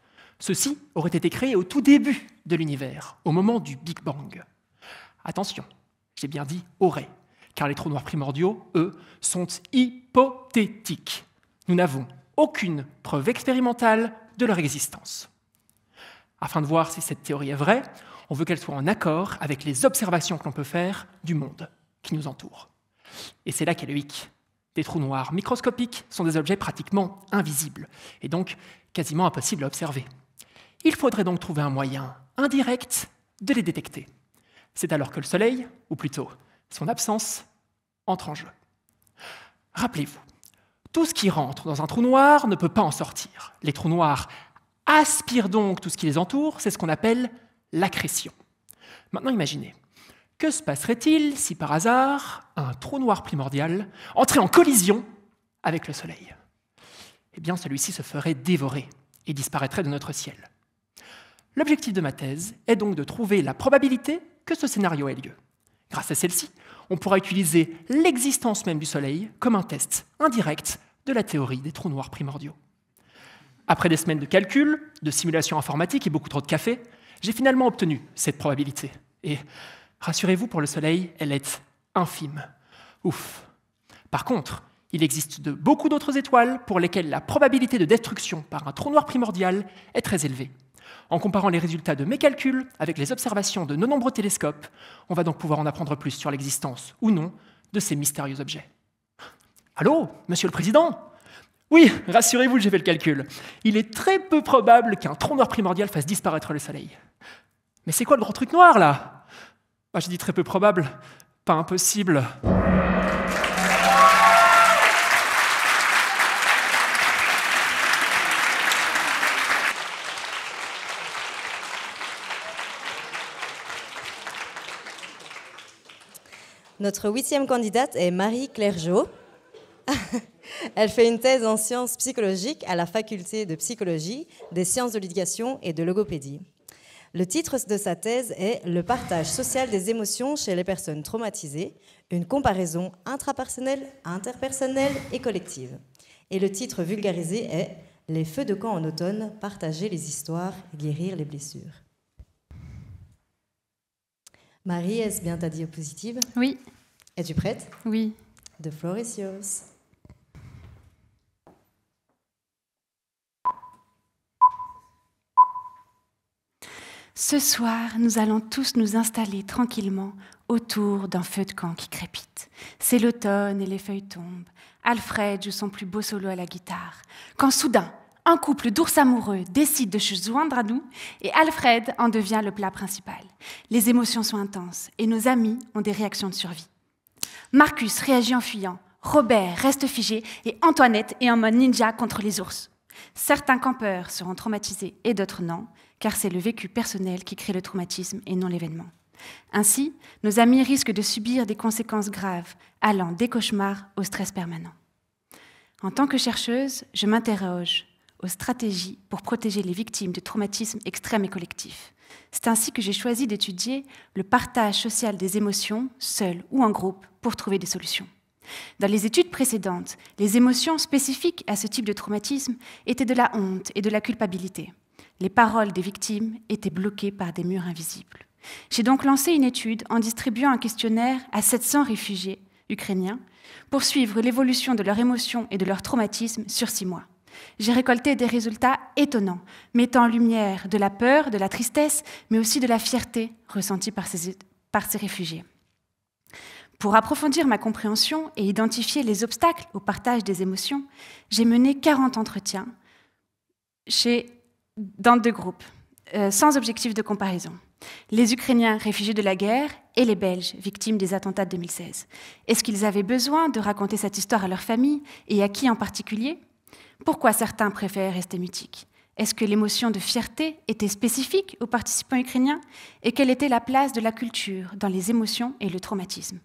Ceci ci été créés au tout début de l'univers, au moment du Big Bang. Attention, j'ai bien dit aurait, car les trous noirs primordiaux, eux, sont hypothétiques. Nous n'avons aucune preuve expérimentale de leur existence. Afin de voir si cette théorie est vraie, on veut qu'elle soit en accord avec les observations que l'on peut faire du monde qui nous entoure. Et c'est là qu'est le hic. Des trous noirs microscopiques sont des objets pratiquement invisibles, et donc quasiment impossibles à observer. Il faudrait donc trouver un moyen indirect de les détecter. C'est alors que le Soleil, ou plutôt son absence, entre en jeu. Rappelez-vous, tout ce qui rentre dans un trou noir ne peut pas en sortir. Les trous noirs aspirent donc tout ce qui les entoure, c'est ce qu'on appelle l'accrétion. Maintenant imaginez, que se passerait-il si par hasard un trou noir primordial entrait en collision avec le Soleil Eh bien celui-ci se ferait dévorer et disparaîtrait de notre ciel. L'objectif de ma thèse est donc de trouver la probabilité que ce scénario ait lieu. Grâce à celle-ci, on pourra utiliser l'existence même du Soleil comme un test indirect de la théorie des trous noirs primordiaux. Après des semaines de calculs, de simulations informatiques et beaucoup trop de café, j'ai finalement obtenu cette probabilité. Et rassurez-vous, pour le Soleil, elle est infime. Ouf. Par contre, il existe de beaucoup d'autres étoiles pour lesquelles la probabilité de destruction par un trou noir primordial est très élevée. En comparant les résultats de mes calculs avec les observations de nos nombreux télescopes, on va donc pouvoir en apprendre plus sur l'existence ou non de ces mystérieux objets. Allô, Monsieur le Président Oui, rassurez-vous, j'ai fait le calcul. Il est très peu probable qu'un trou noir primordial fasse disparaître le Soleil. Mais c'est quoi le grand truc noir là bah, J'ai dit très peu probable, pas impossible. Notre huitième candidate est Marie Clergeau. Elle fait une thèse en sciences psychologiques à la faculté de psychologie, des sciences de l'éducation et de logopédie. Le titre de sa thèse est Le partage social des émotions chez les personnes traumatisées, une comparaison intrapersonnelle, interpersonnelle et collective. Et le titre vulgarisé est Les feux de camp en automne, partager les histoires, guérir les blessures. Marie, est-ce bien ta diapositive Oui. Es-tu prête Oui. De floor Ce soir, nous allons tous nous installer tranquillement autour d'un feu de camp qui crépite. C'est l'automne et les feuilles tombent. Alfred joue son plus beau solo à la guitare. Quand soudain, un couple d'ours amoureux décide de se joindre à nous et Alfred en devient le plat principal. Les émotions sont intenses et nos amis ont des réactions de survie. Marcus réagit en fuyant, Robert reste figé et Antoinette est en mode ninja contre les ours. Certains campeurs seront traumatisés et d'autres non, car c'est le vécu personnel qui crée le traumatisme et non l'événement. Ainsi, nos amis risquent de subir des conséquences graves, allant des cauchemars au stress permanent. En tant que chercheuse, je m'interroge aux stratégies pour protéger les victimes de traumatismes extrêmes et collectifs. C'est ainsi que j'ai choisi d'étudier le partage social des émotions, seul ou en groupe, pour trouver des solutions. Dans les études précédentes, les émotions spécifiques à ce type de traumatisme étaient de la honte et de la culpabilité. Les paroles des victimes étaient bloquées par des murs invisibles. J'ai donc lancé une étude en distribuant un questionnaire à 700 réfugiés ukrainiens pour suivre l'évolution de leurs émotions et de leur traumatisme sur six mois. J'ai récolté des résultats étonnants, mettant en lumière de la peur, de la tristesse, mais aussi de la fierté ressentie par ces, réfugiés. Pour approfondir ma compréhension et identifier les obstacles au partage des émotions, j'ai mené 40 entretiens chez, dans deux groupes, euh, sans objectif de comparaison. Les Ukrainiens réfugiés de la guerre et les Belges victimes des attentats de 2016. Est-ce qu'ils avaient besoin de raconter cette histoire à leur famille et à qui en particulier pourquoi certains préfèrent rester mutiques Est-ce que l'émotion de fierté était spécifique aux participants ukrainiens Et quelle était la place de la culture dans les émotions et le traumatisme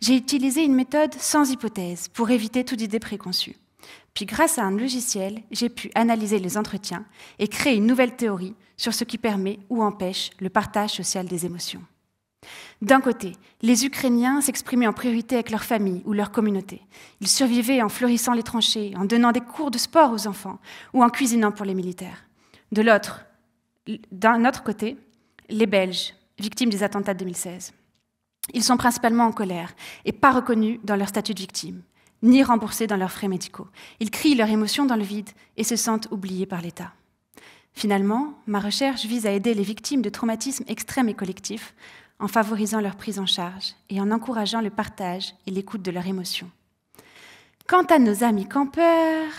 J'ai utilisé une méthode sans hypothèse pour éviter toute idée préconçue. Puis grâce à un logiciel, j'ai pu analyser les entretiens et créer une nouvelle théorie sur ce qui permet ou empêche le partage social des émotions. D'un côté, les Ukrainiens s'exprimaient en priorité avec leur famille ou leur communauté. Ils survivaient en fleurissant les tranchées, en donnant des cours de sport aux enfants ou en cuisinant pour les militaires. De l'autre, d'un autre côté, les Belges, victimes des attentats de 2016. Ils sont principalement en colère et pas reconnus dans leur statut de victime, ni remboursés dans leurs frais médicaux. Ils crient leurs émotions dans le vide et se sentent oubliés par l'État. Finalement, ma recherche vise à aider les victimes de traumatismes extrêmes et collectifs en favorisant leur prise en charge et en encourageant le partage et l'écoute de leurs émotions. Quant à nos amis campeurs,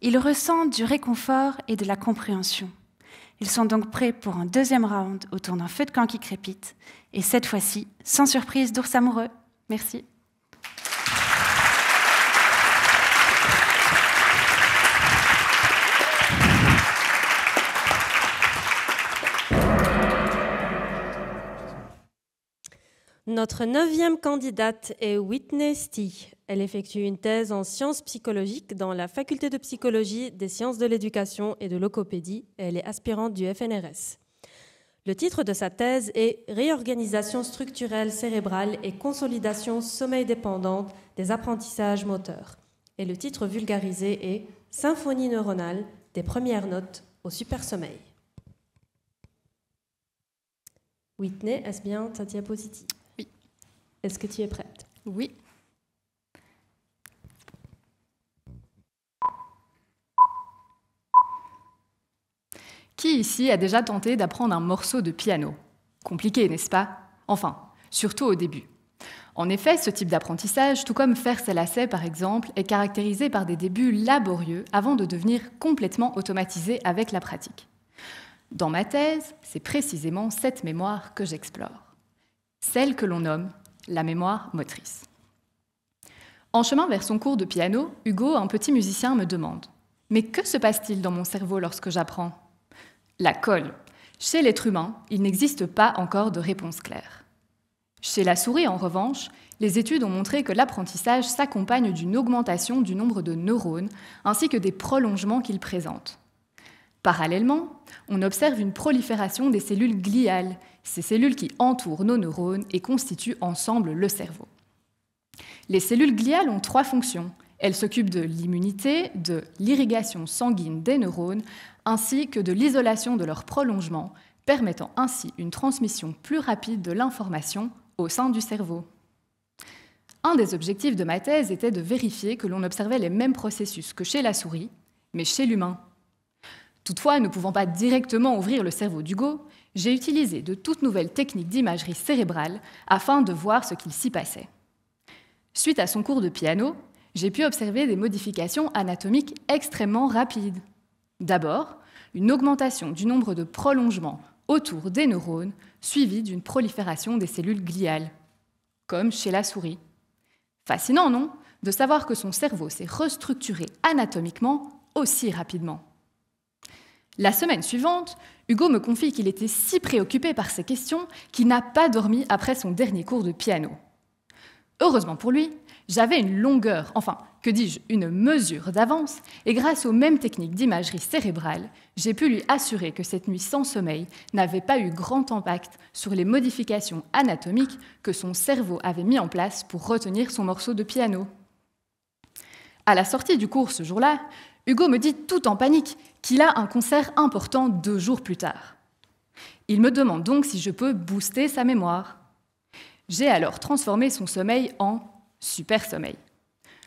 ils ressentent du réconfort et de la compréhension. Ils sont donc prêts pour un deuxième round autour d'un feu de camp qui crépite, et cette fois-ci, sans surprise d'ours amoureux. Merci. Notre neuvième candidate est Whitney Stee. Elle effectue une thèse en sciences psychologiques dans la faculté de psychologie des sciences de l'éducation et de l'ocopédie. Elle est aspirante du FNRS. Le titre de sa thèse est Réorganisation structurelle cérébrale et consolidation sommeil dépendante des apprentissages moteurs. Et le titre vulgarisé est Symphonie neuronale des premières notes au super sommeil. Whitney, est-ce bien ta diapositive est-ce que tu es prête Oui. Qui ici a déjà tenté d'apprendre un morceau de piano Compliqué, n'est-ce pas Enfin, surtout au début. En effet, ce type d'apprentissage, tout comme faire ses lacets par exemple, est caractérisé par des débuts laborieux avant de devenir complètement automatisé avec la pratique. Dans ma thèse, c'est précisément cette mémoire que j'explore, celle que l'on nomme la mémoire motrice. En chemin vers son cours de piano, Hugo, un petit musicien, me demande Mais que se passe-t-il dans mon cerveau lorsque j'apprends La colle. Chez l'être humain, il n'existe pas encore de réponse claire. Chez la souris, en revanche, les études ont montré que l'apprentissage s'accompagne d'une augmentation du nombre de neurones ainsi que des prolongements qu'ils présentent. Parallèlement, on observe une prolifération des cellules gliales ces cellules qui entourent nos neurones et constituent ensemble le cerveau. Les cellules gliales ont trois fonctions. Elles s'occupent de l'immunité, de l'irrigation sanguine des neurones, ainsi que de l'isolation de leur prolongement, permettant ainsi une transmission plus rapide de l'information au sein du cerveau. Un des objectifs de ma thèse était de vérifier que l'on observait les mêmes processus que chez la souris, mais chez l'humain. Toutefois, ne pouvant pas directement ouvrir le cerveau d'Hugo, j'ai utilisé de toutes nouvelles techniques d'imagerie cérébrale afin de voir ce qu'il s'y passait. Suite à son cours de piano, j'ai pu observer des modifications anatomiques extrêmement rapides. D'abord, une augmentation du nombre de prolongements autour des neurones, suivie d'une prolifération des cellules gliales, comme chez la souris. Fascinant, non De savoir que son cerveau s'est restructuré anatomiquement aussi rapidement. La semaine suivante, Hugo me confie qu'il était si préoccupé par ces questions qu'il n'a pas dormi après son dernier cours de piano. Heureusement pour lui, j'avais une longueur, enfin, que dis-je, une mesure d'avance, et grâce aux mêmes techniques d'imagerie cérébrale, j'ai pu lui assurer que cette nuit sans sommeil n'avait pas eu grand impact sur les modifications anatomiques que son cerveau avait mis en place pour retenir son morceau de piano. À la sortie du cours ce jour-là, Hugo me dit tout en panique qu'il a un concert important deux jours plus tard. Il me demande donc si je peux booster sa mémoire. J'ai alors transformé son sommeil en super sommeil.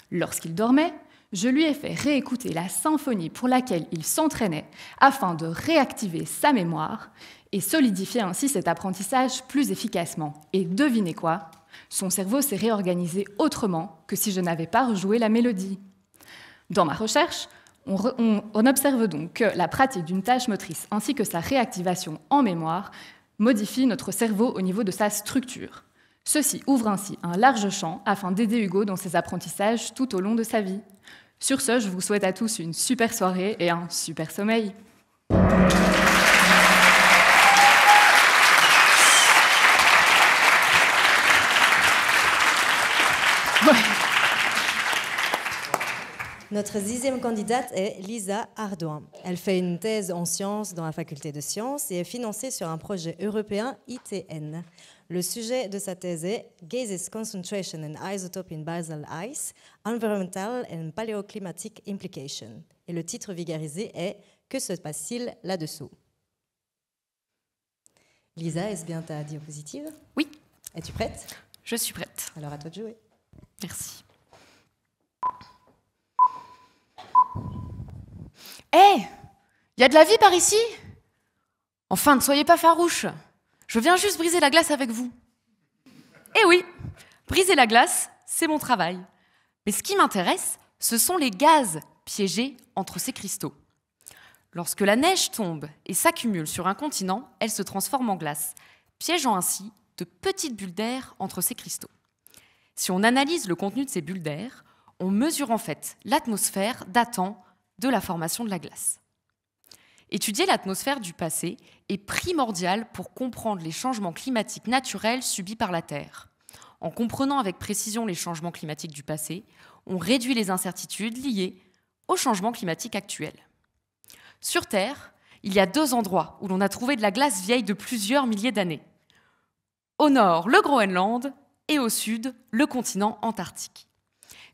Lorsqu'il dormait, je lui ai fait réécouter la symphonie pour laquelle il s'entraînait afin de réactiver sa mémoire et solidifier ainsi cet apprentissage plus efficacement. Et devinez quoi Son cerveau s'est réorganisé autrement que si je n'avais pas rejoué la mélodie. Dans ma recherche, on, observe donc que la pratique d'une tâche motrice ainsi que sa réactivation en mémoire modifie notre cerveau au niveau de sa structure. Ceci ouvre ainsi un large champ afin d'aider Hugo dans ses apprentissages tout au long de sa vie. Sur ce, je vous souhaite à tous une super soirée et un super sommeil. Notre dixième candidate est Lisa Ardoin. Elle fait une thèse en sciences dans la faculté de sciences et est financée sur un projet européen ITN. Le sujet de sa thèse est Gases Concentration and Isotope in Basal Ice, Environmental and Paleoclimatic Implication. Et le titre vigarisé est Que se passe-t-il là-dessous Lisa, est-ce bien ta diapositive Oui. Es-tu prête Je suis prête. Alors à toi de jouer. Merci. Hé, il y a de la vie par ici Enfin, ne soyez pas farouche. Je viens juste briser la glace avec vous. Eh oui, briser la glace, c'est mon travail. Mais ce qui m'intéresse, ce sont les gaz piégés entre ces cristaux. Lorsque la neige tombe et s'accumule sur un continent, elle se transforme en glace, piégeant ainsi de petites bulles d'air entre ces cristaux. Si on analyse le contenu de ces bulles d'air, on mesure en fait l'atmosphère datant de la formation de la glace. Étudier l'atmosphère du passé est primordial pour comprendre les changements climatiques naturels subis par la Terre. En comprenant avec précision les changements climatiques du passé, on réduit les incertitudes liées au changement climatiques actuel. Sur Terre, il y a deux endroits où l'on a trouvé de la glace vieille de plusieurs milliers d'années. Au nord, le Groenland et au sud, le continent antarctique.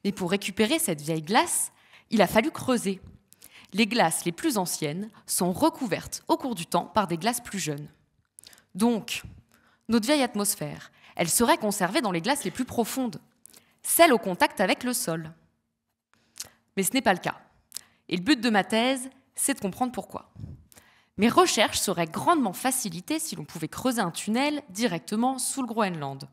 Mais pour récupérer cette vieille glace, il a fallu creuser les glaces les plus anciennes sont recouvertes au cours du temps par des glaces plus jeunes. Donc, notre vieille atmosphère, elle serait conservée dans les glaces les plus profondes, celles au contact avec le sol. Mais ce n'est pas le cas. Et le but de ma thèse, c'est de comprendre pourquoi. Mes recherches seraient grandement facilitées si l'on pouvait creuser un tunnel directement sous le Groenland.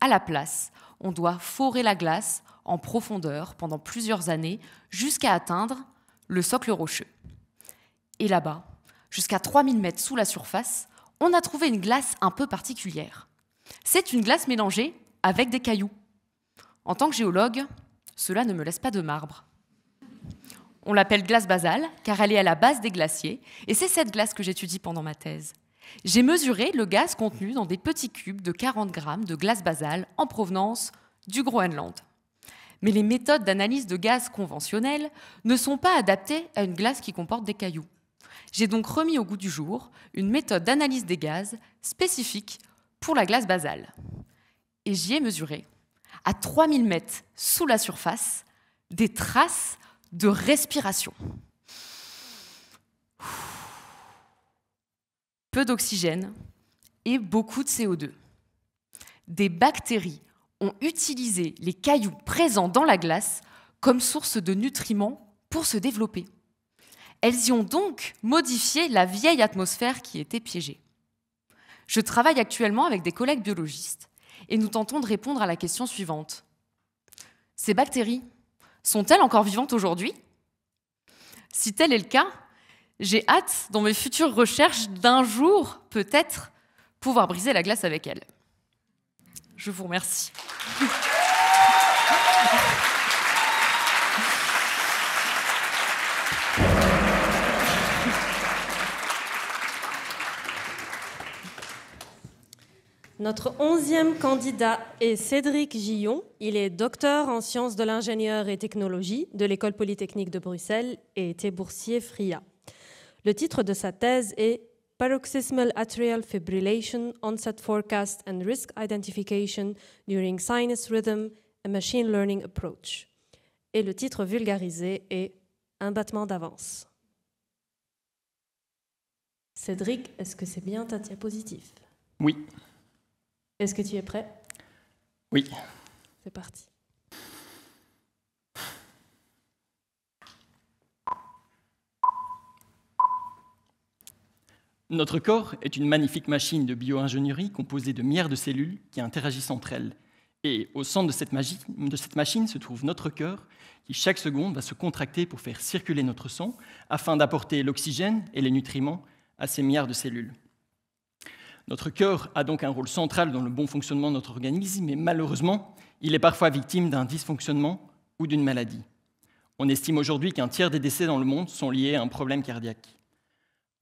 À la place, on doit forer la glace en profondeur pendant plusieurs années jusqu'à atteindre le socle rocheux. Et là-bas, jusqu'à 3000 mètres sous la surface, on a trouvé une glace un peu particulière. C'est une glace mélangée avec des cailloux. En tant que géologue, cela ne me laisse pas de marbre. On l'appelle glace basale car elle est à la base des glaciers et c'est cette glace que j'étudie pendant ma thèse. J'ai mesuré le gaz contenu dans des petits cubes de 40 grammes de glace basale en provenance du Groenland. Mais les méthodes d'analyse de gaz conventionnelles ne sont pas adaptées à une glace qui comporte des cailloux. J'ai donc remis au goût du jour une méthode d'analyse des gaz spécifique pour la glace basale. Et j'y ai mesuré, à 3000 mètres sous la surface, des traces de respiration. Peu d'oxygène et beaucoup de CO2. Des bactéries ont utilisé les cailloux présents dans la glace comme source de nutriments pour se développer. Elles y ont donc modifié la vieille atmosphère qui était piégée. Je travaille actuellement avec des collègues biologistes et nous tentons de répondre à la question suivante. Ces bactéries sont-elles encore vivantes aujourd'hui Si tel est le cas, j'ai hâte dans mes futures recherches d'un jour peut-être pouvoir briser la glace avec elles. Je vous remercie. Notre onzième candidat est Cédric Gillon. Il est docteur en sciences de l'ingénieur et technologie de l'École polytechnique de Bruxelles et était boursier FRIA. Le titre de sa thèse est paroxysmal atrial fibrillation, onset forecast, and risk identification during sinus rhythm, a machine learning approach. Et le titre vulgarisé est Un battement d'avance. Cédric, est-ce que c'est bien ta diapositive Oui. Est-ce que tu es prêt Oui. C'est parti. Notre corps est une magnifique machine de bioingénierie composée de milliards de cellules qui interagissent entre elles. Et au centre de cette, de cette machine se trouve notre cœur, qui chaque seconde va se contracter pour faire circuler notre sang, afin d'apporter l'oxygène et les nutriments à ces milliards de cellules. Notre cœur a donc un rôle central dans le bon fonctionnement de notre organisme, mais malheureusement, il est parfois victime d'un dysfonctionnement ou d'une maladie. On estime aujourd'hui qu'un tiers des décès dans le monde sont liés à un problème cardiaque.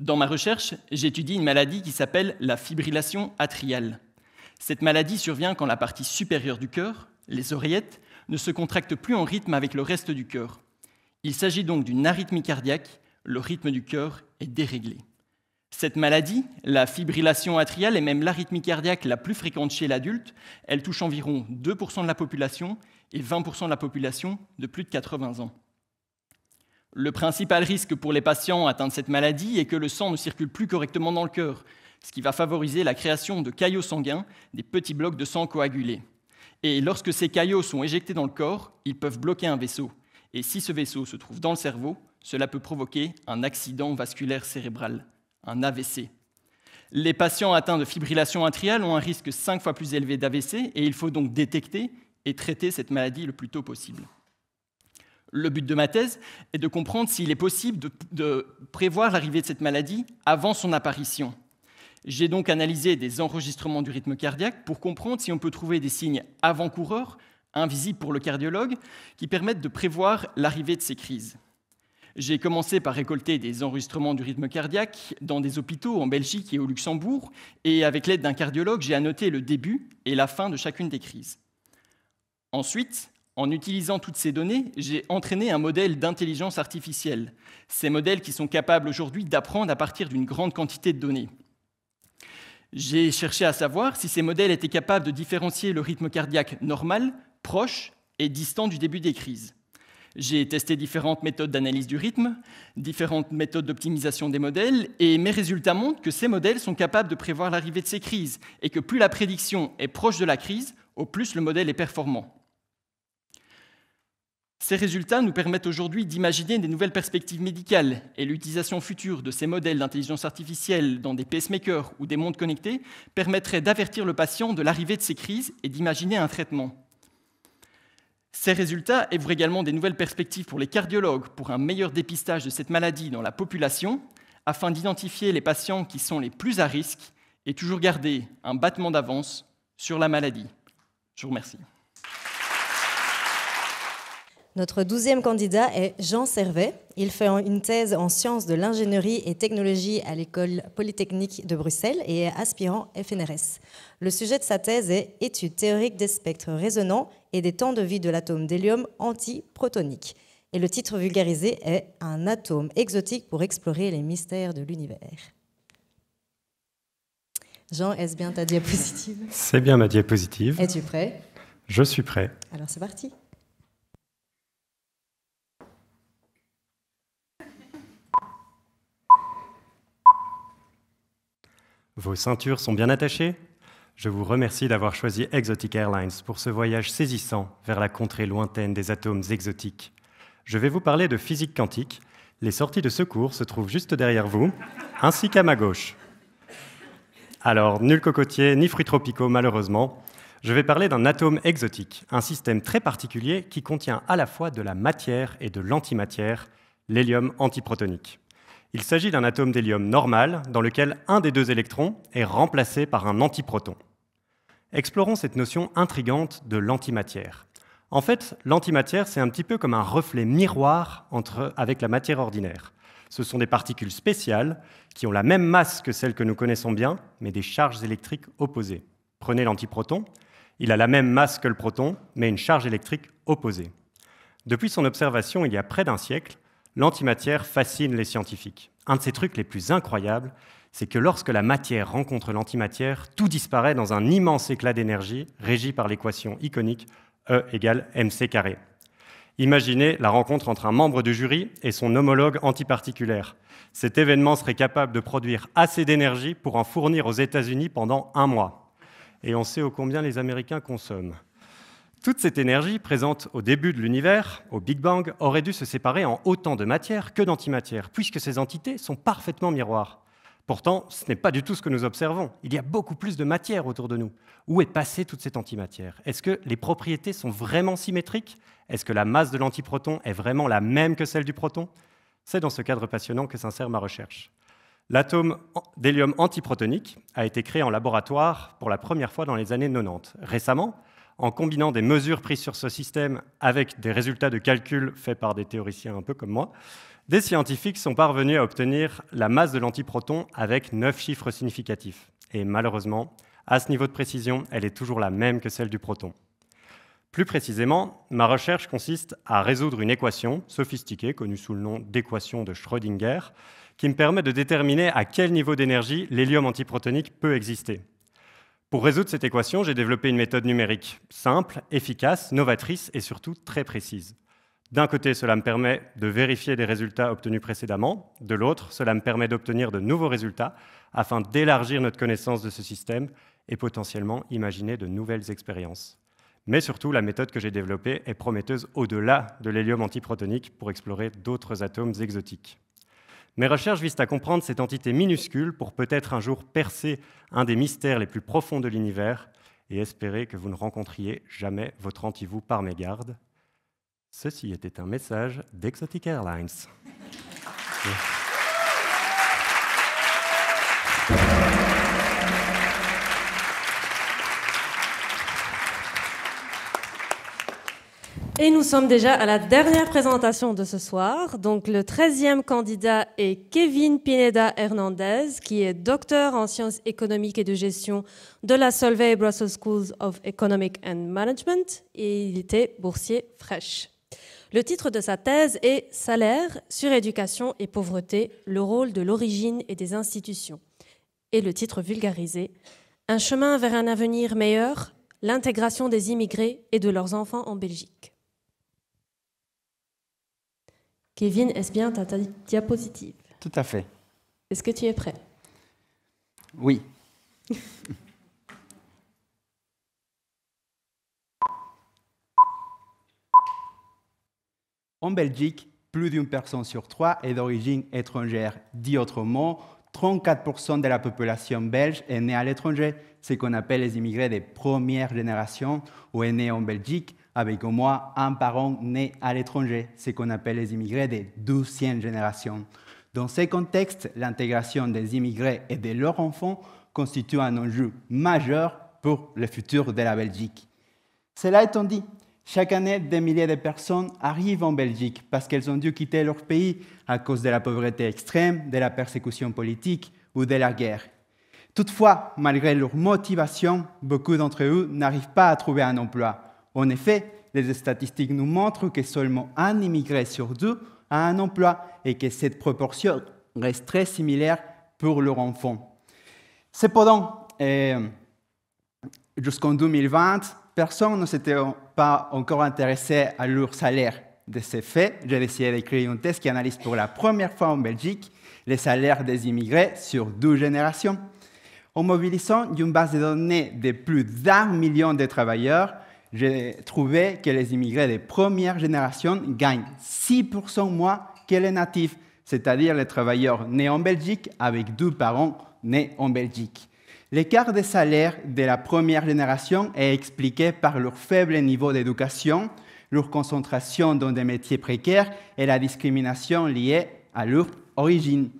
Dans ma recherche, j'étudie une maladie qui s'appelle la fibrillation atriale. Cette maladie survient quand la partie supérieure du cœur, les oreillettes, ne se contracte plus en rythme avec le reste du cœur. Il s'agit donc d'une arythmie cardiaque, le rythme du cœur est déréglé. Cette maladie, la fibrillation atriale, est même l'arythmie cardiaque la plus fréquente chez l'adulte. Elle touche environ 2% de la population et 20% de la population de plus de 80 ans. Le principal risque pour les patients atteints de cette maladie est que le sang ne circule plus correctement dans le cœur, ce qui va favoriser la création de caillots sanguins, des petits blocs de sang coagulés. Et lorsque ces caillots sont éjectés dans le corps, ils peuvent bloquer un vaisseau. Et si ce vaisseau se trouve dans le cerveau, cela peut provoquer un accident vasculaire cérébral, un AVC. Les patients atteints de fibrillation atriale ont un risque cinq fois plus élevé d'AVC et il faut donc détecter et traiter cette maladie le plus tôt possible. Le but de ma thèse est de comprendre s'il est possible de, prévoir l'arrivée de cette maladie avant son apparition. J'ai donc analysé des enregistrements du rythme cardiaque pour comprendre si on peut trouver des signes avant-coureurs, invisibles pour le cardiologue, qui permettent de prévoir l'arrivée de ces crises. J'ai commencé par récolter des enregistrements du rythme cardiaque dans des hôpitaux en Belgique et au Luxembourg, et avec l'aide d'un cardiologue, j'ai annoté le début et la fin de chacune des crises. Ensuite, en utilisant toutes ces données, j'ai entraîné un modèle d'intelligence artificielle, ces modèles qui sont capables aujourd'hui d'apprendre à partir d'une grande quantité de données. J'ai cherché à savoir si ces modèles étaient capables de différencier le rythme cardiaque normal, proche et distant du début des crises. J'ai testé différentes méthodes d'analyse du rythme, différentes méthodes d'optimisation des modèles, et mes résultats montrent que ces modèles sont capables de prévoir l'arrivée de ces crises, et que plus la prédiction est proche de la crise, au plus le modèle est performant. Ces résultats nous permettent aujourd'hui d'imaginer des nouvelles perspectives médicales et l'utilisation future de ces modèles d'intelligence artificielle dans des pacemakers ou des mondes connectés permettrait d'avertir le patient de l'arrivée de ces crises et d'imaginer un traitement. Ces résultats ouvrent également des nouvelles perspectives pour les cardiologues pour un meilleur dépistage de cette maladie dans la population afin d'identifier les patients qui sont les plus à risque et toujours garder un battement d'avance sur la maladie. Je vous remercie. Notre douzième candidat est Jean Servet. Il fait une thèse en sciences de l'ingénierie et technologie à l'école polytechnique de Bruxelles et est aspirant FNRS. Le sujet de sa thèse est Étude théorique des spectres résonants et des temps de vie de l'atome d'hélium antiprotonique. Et le titre vulgarisé est Un atome exotique pour explorer les mystères de l'univers. Jean, est-ce bien ta diapositive C'est bien ma diapositive. Es-tu prêt Je suis prêt. Alors c'est parti. Vos ceintures sont bien attachées Je vous remercie d'avoir choisi Exotic Airlines pour ce voyage saisissant vers la contrée lointaine des atomes exotiques. Je vais vous parler de physique quantique. Les sorties de secours se trouvent juste derrière vous, ainsi qu'à ma gauche. Alors, nul cocotier ni fruits tropicaux malheureusement. Je vais parler d'un atome exotique, un système très particulier qui contient à la fois de la matière et de l'antimatière, l'hélium antiprotonique. Il s'agit d'un atome d'hélium normal dans lequel un des deux électrons est remplacé par un antiproton. Explorons cette notion intrigante de l'antimatière. En fait, l'antimatière, c'est un petit peu comme un reflet miroir entre, avec la matière ordinaire. Ce sont des particules spéciales qui ont la même masse que celles que nous connaissons bien, mais des charges électriques opposées. Prenez l'antiproton, il a la même masse que le proton, mais une charge électrique opposée. Depuis son observation il y a près d'un siècle, l'antimatière fascine les scientifiques. Un de ces trucs les plus incroyables, c'est que lorsque la matière rencontre l'antimatière, tout disparaît dans un immense éclat d'énergie régi par l'équation iconique E égale mc Imaginez la rencontre entre un membre du jury et son homologue antiparticulaire. Cet événement serait capable de produire assez d'énergie pour en fournir aux États-Unis pendant un mois. Et on sait au combien les Américains consomment. Toute cette énergie présente au début de l'univers, au Big Bang, aurait dû se séparer en autant de matière que d'antimatière, puisque ces entités sont parfaitement miroirs. Pourtant, ce n'est pas du tout ce que nous observons. Il y a beaucoup plus de matière autour de nous. Où est passée toute cette antimatière Est-ce que les propriétés sont vraiment symétriques Est-ce que la masse de l'antiproton est vraiment la même que celle du proton C'est dans ce cadre passionnant que s'insère ma recherche. L'atome d'hélium antiprotonique a été créé en laboratoire pour la première fois dans les années 90. Récemment, en combinant des mesures prises sur ce système avec des résultats de calcul faits par des théoriciens un peu comme moi, des scientifiques sont parvenus à obtenir la masse de l'antiproton avec 9 chiffres significatifs. Et malheureusement, à ce niveau de précision, elle est toujours la même que celle du proton. Plus précisément, ma recherche consiste à résoudre une équation sophistiquée, connue sous le nom d'équation de Schrödinger, qui me permet de déterminer à quel niveau d'énergie l'hélium antiprotonique peut exister. Pour résoudre cette équation, j'ai développé une méthode numérique simple, efficace, novatrice et surtout très précise. D'un côté, cela me permet de vérifier les résultats obtenus précédemment, de l'autre, cela me permet d'obtenir de nouveaux résultats afin d'élargir notre connaissance de ce système et potentiellement imaginer de nouvelles expériences. Mais surtout, la méthode que j'ai développée est prometteuse au-delà de l'hélium antiprotonique pour explorer d'autres atomes exotiques. Mes recherches visent à comprendre cette entité minuscule pour peut-être un jour percer un des mystères les plus profonds de l'univers et espérer que vous ne rencontriez jamais votre anti-vous par mégarde. Ceci était un message d'Exotic Airlines. Et nous sommes déjà à la dernière présentation de ce soir. Donc le 13e candidat est Kevin Pineda Hernandez, qui est docteur en sciences économiques et de gestion de la Solvay Brussels Schools of Economic and Management et il était boursier fraîche. Le titre de sa thèse est Salaire, suréducation et pauvreté, le rôle de l'origine et des institutions. Et le titre vulgarisé, Un chemin vers un avenir meilleur, l'intégration des immigrés et de leurs enfants en Belgique. Kevin, est-ce bien ta diapositive Tout à fait. Est-ce que tu es prêt Oui. en Belgique, plus d'une personne sur trois est d'origine étrangère. Dit autrement, 34% de la population belge est née à l'étranger, ce qu'on appelle les immigrés de première génération ou est née en Belgique avec au moins un parent né à l'étranger, ce qu'on appelle les immigrés de douzième génération. Dans ces contextes, l'intégration des immigrés et de leurs enfants constitue un enjeu majeur pour le futur de la Belgique. Cela étant dit, chaque année, des milliers de personnes arrivent en Belgique parce qu'elles ont dû quitter leur pays à cause de la pauvreté extrême, de la persécution politique ou de la guerre. Toutefois, malgré leur motivation, beaucoup d'entre eux n'arrivent pas à trouver un emploi. En effet, les statistiques nous montrent que seulement un immigré sur deux a un emploi et que cette proportion reste très similaire pour leur enfant. Cependant, eh, jusqu'en 2020, personne ne s'était pas encore intéressé à leur salaire. De ce fait, j'ai essayé d'écrire une thèse qui analyse pour la première fois en Belgique les salaires des immigrés sur deux générations. En mobilisant une base de données de plus d'un million de travailleurs, j'ai trouvé que les immigrés de première génération gagnent 6% moins que les natifs, c'est-à-dire les travailleurs nés en Belgique avec deux parents nés en Belgique. L'écart des salaires de la première génération est expliqué par leur faible niveau d'éducation, leur concentration dans des métiers précaires et la discrimination liée à leur origine.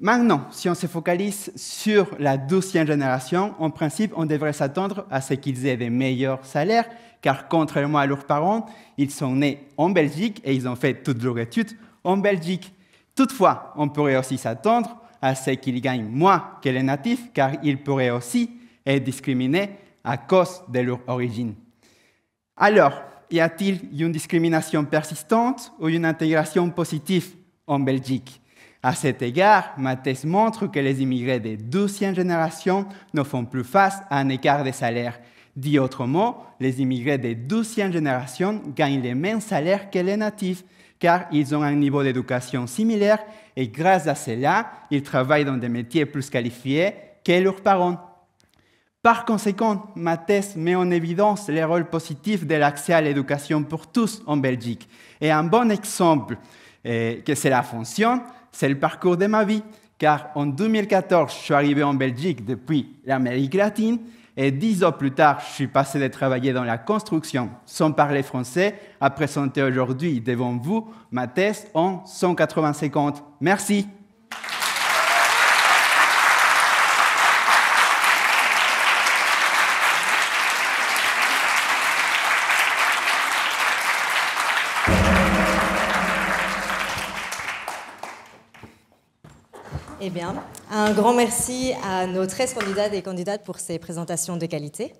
Maintenant, si on se focalise sur la douzième génération, en principe, on devrait s'attendre à ce qu'ils aient des meilleurs salaires, car contrairement à leurs parents, ils sont nés en Belgique et ils ont fait toute leur étude en Belgique. Toutefois, on pourrait aussi s'attendre à ce qu'ils gagnent moins que les natifs, car ils pourraient aussi être discriminés à cause de leur origine. Alors, y a-t-il une discrimination persistante ou une intégration positive en Belgique à cet égard, ma thèse montre que les immigrés des douzième génération ne font plus face à un écart de salaire. Dit autrement, les immigrés des douzième génération gagnent les mêmes salaires que les natifs, car ils ont un niveau d'éducation similaire et grâce à cela, ils travaillent dans des métiers plus qualifiés que leurs parents. Par conséquent, ma thèse met en évidence les rôles positifs de l'accès à l'éducation pour tous en Belgique. Et un bon exemple eh, que cela fonctionne, c'est le parcours de ma vie, car en 2014, je suis arrivé en Belgique depuis l'Amérique latine, et dix ans plus tard, je suis passé de travailler dans la construction sans parler français à présenter aujourd'hui devant vous ma thèse en 180 Merci. Eh bien, un grand merci à nos 13 candidats et candidates pour ces présentations de qualité.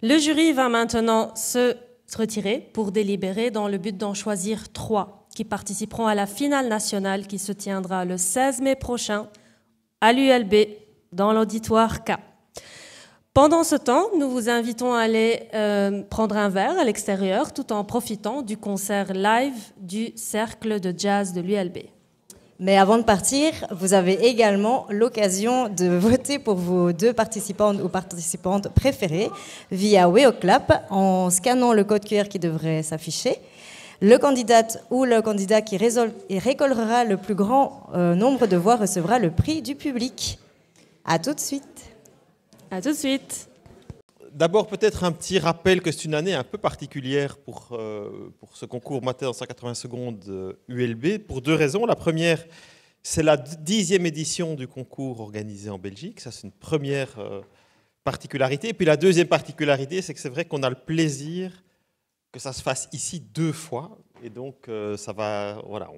Le jury va maintenant se retirer pour délibérer dans le but d'en choisir trois qui participeront à la finale nationale qui se tiendra le 16 mai prochain à l'ULB dans l'auditoire K. Pendant ce temps, nous vous invitons à aller euh, prendre un verre à l'extérieur tout en profitant du concert live du Cercle de jazz de l'ULB. Mais avant de partir, vous avez également l'occasion de voter pour vos deux participantes ou participantes préférées via WeoClap en scannant le code QR qui devrait s'afficher. Le candidat ou le candidat qui et récoltera le plus grand euh, nombre de voix recevra le prix du public. À tout de suite. À tout de suite. D'abord, peut-être un petit rappel que c'est une année un peu particulière pour, euh, pour ce concours matin en 180 secondes ULB, euh, pour deux raisons. La première, c'est la dixième édition du concours organisé en Belgique. Ça, c'est une première euh, particularité. Et puis la deuxième particularité, c'est que c'est vrai qu'on a le plaisir que ça se fasse ici deux fois. Et donc, ça va. Voilà.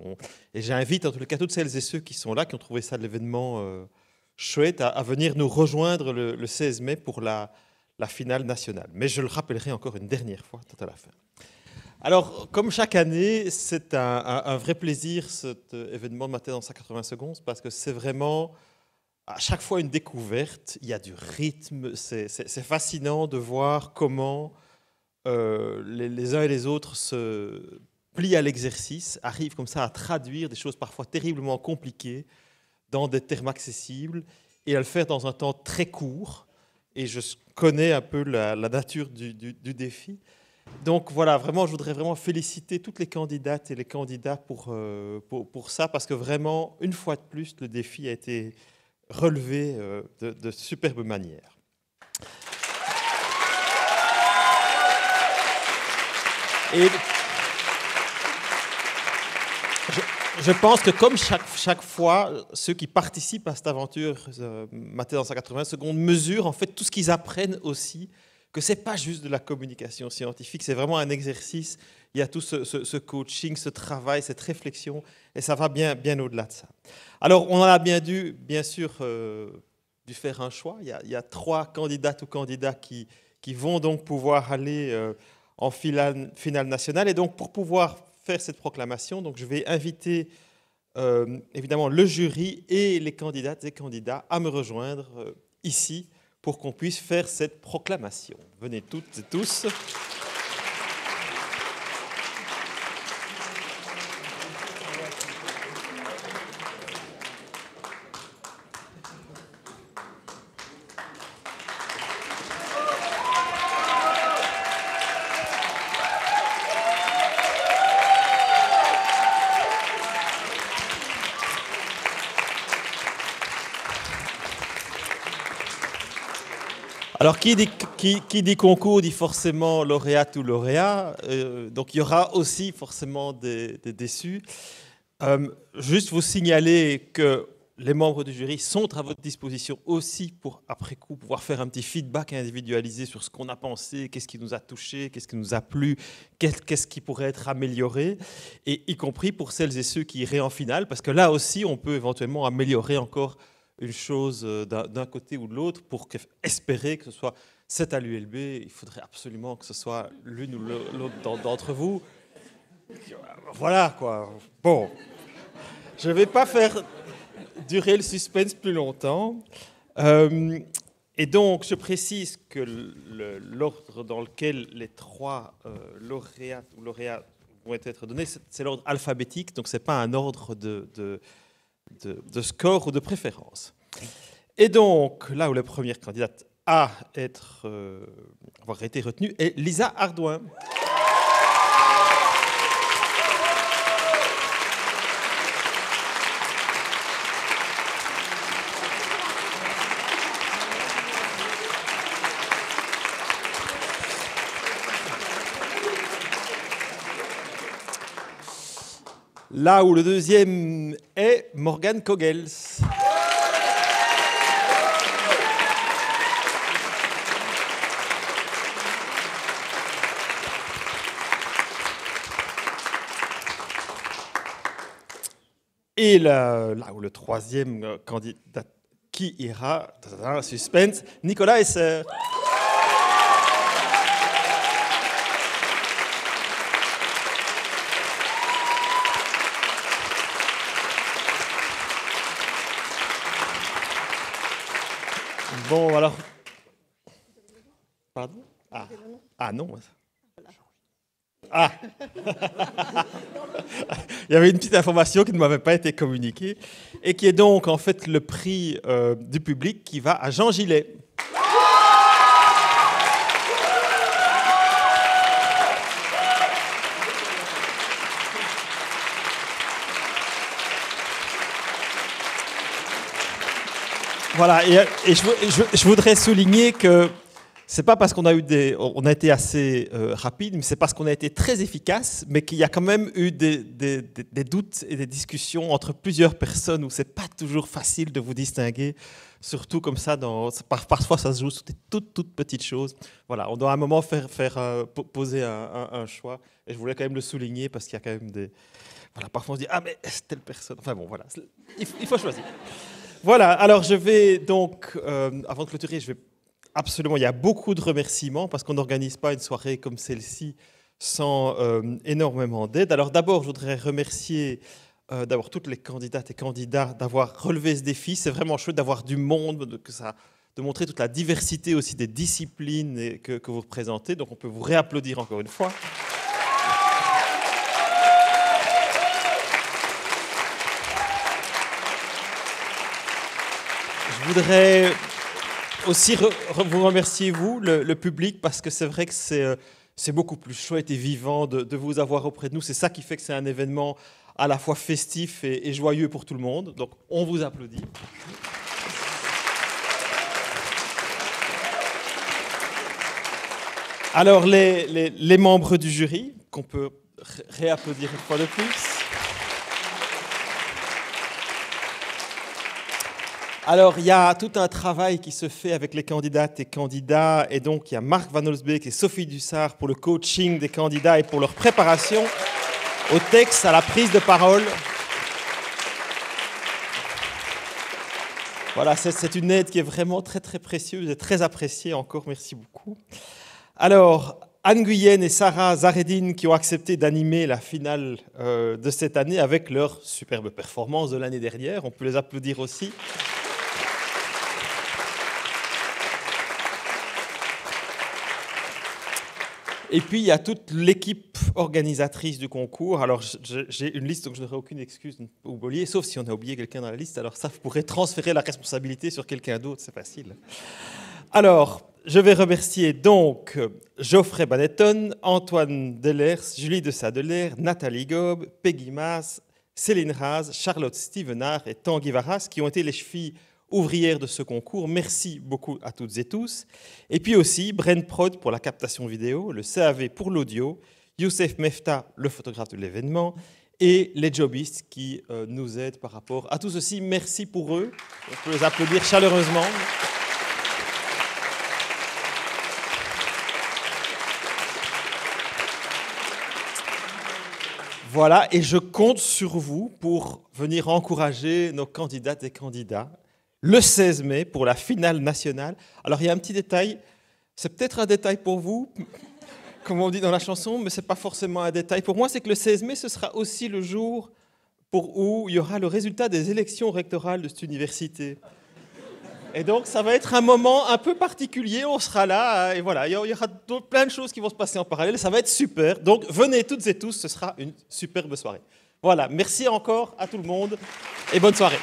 Et j'invite en tout cas toutes celles et ceux qui sont là, qui ont trouvé ça l'événement chouette, à, venir nous rejoindre le 16 mai pour la la finale nationale. Mais je le rappellerai encore une dernière fois tout à la fin. Alors, comme chaque année, c'est un, vrai plaisir cet euh, événement de matin dans 180 secondes parce que c'est vraiment à chaque fois une découverte. Il y a du rythme. C'est fascinant de voir comment euh, les uns et les autres se plient à l'exercice, arrivent comme ça à traduire des choses parfois terriblement compliquées dans des termes accessibles et à le faire dans un temps très court et je connais un peu la, nature du, défi. Donc voilà, vraiment, je voudrais vraiment féliciter toutes les candidates et les candidats pour, euh, pour, ça, parce que vraiment, une fois de plus, le défi a été relevé euh, de, de superbe manière. Et je pense que comme chaque, chaque fois, ceux qui participent à cette aventure euh, Maté dans 180 secondes mesurent en fait tout ce qu'ils apprennent aussi, que c'est pas juste de la communication scientifique, c'est vraiment un exercice. Il y a tout ce, coaching, ce travail, cette réflexion, et ça va bien, bien au-delà de ça. Alors, on en a bien dû, bien sûr, euh, faire un choix. Il y, a, trois candidates ou candidats qui, qui vont donc pouvoir aller euh, en finale, finale nationale. Et donc, pour pouvoir faire cette proclamation. Donc je vais inviter euh, évidemment le jury et les candidates et candidats à me rejoindre euh, ici pour qu'on puisse faire cette proclamation. Venez toutes et tous. Alors, qui dit, concours dit forcément lauréat ou lauréat. Euh, donc, il y aura aussi forcément des, déçus. Euh, juste vous signaler que les membres du jury sont à votre disposition aussi pour, après coup, pouvoir faire un petit feedback individualisé sur ce qu'on a pensé, qu'est-ce qui nous a touché, qu'est-ce qui nous a plu, qu'est-ce qui pourrait être amélioré, et y compris pour celles et ceux qui iraient en finale, parce que là aussi, on peut éventuellement améliorer encore une chose euh, d'un côté ou de l'autre pour espérer que ce soit c'est à l'ULB, il faudrait absolument que ce soit l'une ou l'autre d'entre vous. Voilà quoi. Bon, je ne vais pas faire durer le suspense plus longtemps. Euh, et donc, je précise que l'ordre dans lequel les trois euh, ou lauréats vont être donnés, c'est l'ordre alphabétique, donc ce n'est pas un ordre de de, score ou de préférence. Et donc, là où la première candidate à être, euh, avoir été retenue est Lisa Ardouin. là où le deuxième est Morgan Kogels. Et là, où le troisième candidat qui ira, suspense, Nicolas Esser. Bon, alors. Pardon ah. ah. non. Ah Il y avait une petite information qui ne m'avait pas été communiquée et qui est donc en fait le prix euh, du public qui va à Jean Gillet. Voilà, et, je, voudrais souligner que c'est pas parce qu'on a eu des, on a été assez euh, rapide, mais c'est parce qu'on a été très efficace, mais qu'il y a quand même eu des, doutes et des discussions entre plusieurs personnes où c'est pas toujours facile de vous distinguer, surtout comme ça. Dans, parfois, ça se joue sur des toutes, toutes petites choses. Voilà, on doit à un moment faire, faire euh, poser un, choix, et je voulais quand même le souligner parce qu'il y a quand même des, voilà, parfois on se dit ah mais c'est telle personne. Enfin bon, voilà, il faut choisir. Voilà, alors je vais donc, euh, avant de clôturer, je vais absolument, il y a beaucoup de remerciements parce qu'on n'organise pas une soirée comme celle-ci sans euh, énormément d'aide. Alors d'abord, je voudrais remercier euh, d'abord toutes les candidates et candidats d'avoir relevé ce défi. C'est vraiment chouette d'avoir du monde, de, montrer toute la diversité aussi des disciplines que, que vous représentez. Donc on peut vous réapplaudir encore une fois. voudrais aussi vous remercier, vous, le, public, parce que c'est vrai que c'est euh, c'est beaucoup plus chouette et vivant de, vous avoir auprès de nous. C'est ça qui fait que c'est un événement à la fois festif et, joyeux pour tout le monde. Donc on vous applaudit. Alors les membres du jury, qu'on peut réapplaudir une fois de plus. Alors, il y a tout un travail qui se fait avec les candidates et candidats. Et donc, il y a Marc Van Olsbeek et Sophie Dussard pour le coaching des candidats et pour leur préparation au texte, à la prise de parole. Voilà, c'est une aide qui est vraiment très, très précieuse et très appréciée encore. Merci beaucoup. Alors, Anne Guyenne et Sarah Zaredine qui ont accepté d'animer la finale euh, de cette année avec leur superbe performance de l'année dernière. On peut les applaudir aussi. Et puis, il y a toute l'équipe organisatrice du concours. Alors, j'ai une liste, donc je n'aurai aucune excuse au oublier, sauf si on a oublié quelqu'un dans la liste. Alors, ça, vous pourrez transférer la responsabilité sur quelqu'un d'autre, c'est facile. Alors, je vais remercier donc Geoffrey Banetton, Antoine Delers, Julie de Sadeler, Nathalie Gobe, Peggy Mas, Céline Raz, Charlotte Stevenard et Tanguy Varas, qui ont été les chevilles ouvrières de ce concours. Merci beaucoup à toutes et tous. Et puis aussi Prod pour la captation vidéo, le CAV pour l'audio, Youssef Mefta, le photographe de l'événement, et les jobistes qui euh, nous aident par rapport à tout ceci. Merci pour eux. On peut les applaudir chaleureusement. Voilà, et je compte sur vous pour venir encourager nos candidates et candidats le 16 mai pour la finale nationale. Alors il y a un petit détail, c'est peut-être un détail pour vous, comme on dit dans la chanson, mais ce n'est pas forcément un détail. Pour moi, c'est que le 16 mai, ce sera aussi le jour pour où il y aura le résultat des élections rectorales de cette université. Et donc, ça va être un moment un peu particulier. On sera là, et voilà, il y aura plein de choses qui vont se passer en parallèle. Ça va être super. Donc, venez toutes et tous, ce sera une superbe soirée. Voilà, merci encore à tout le monde et bonne soirée.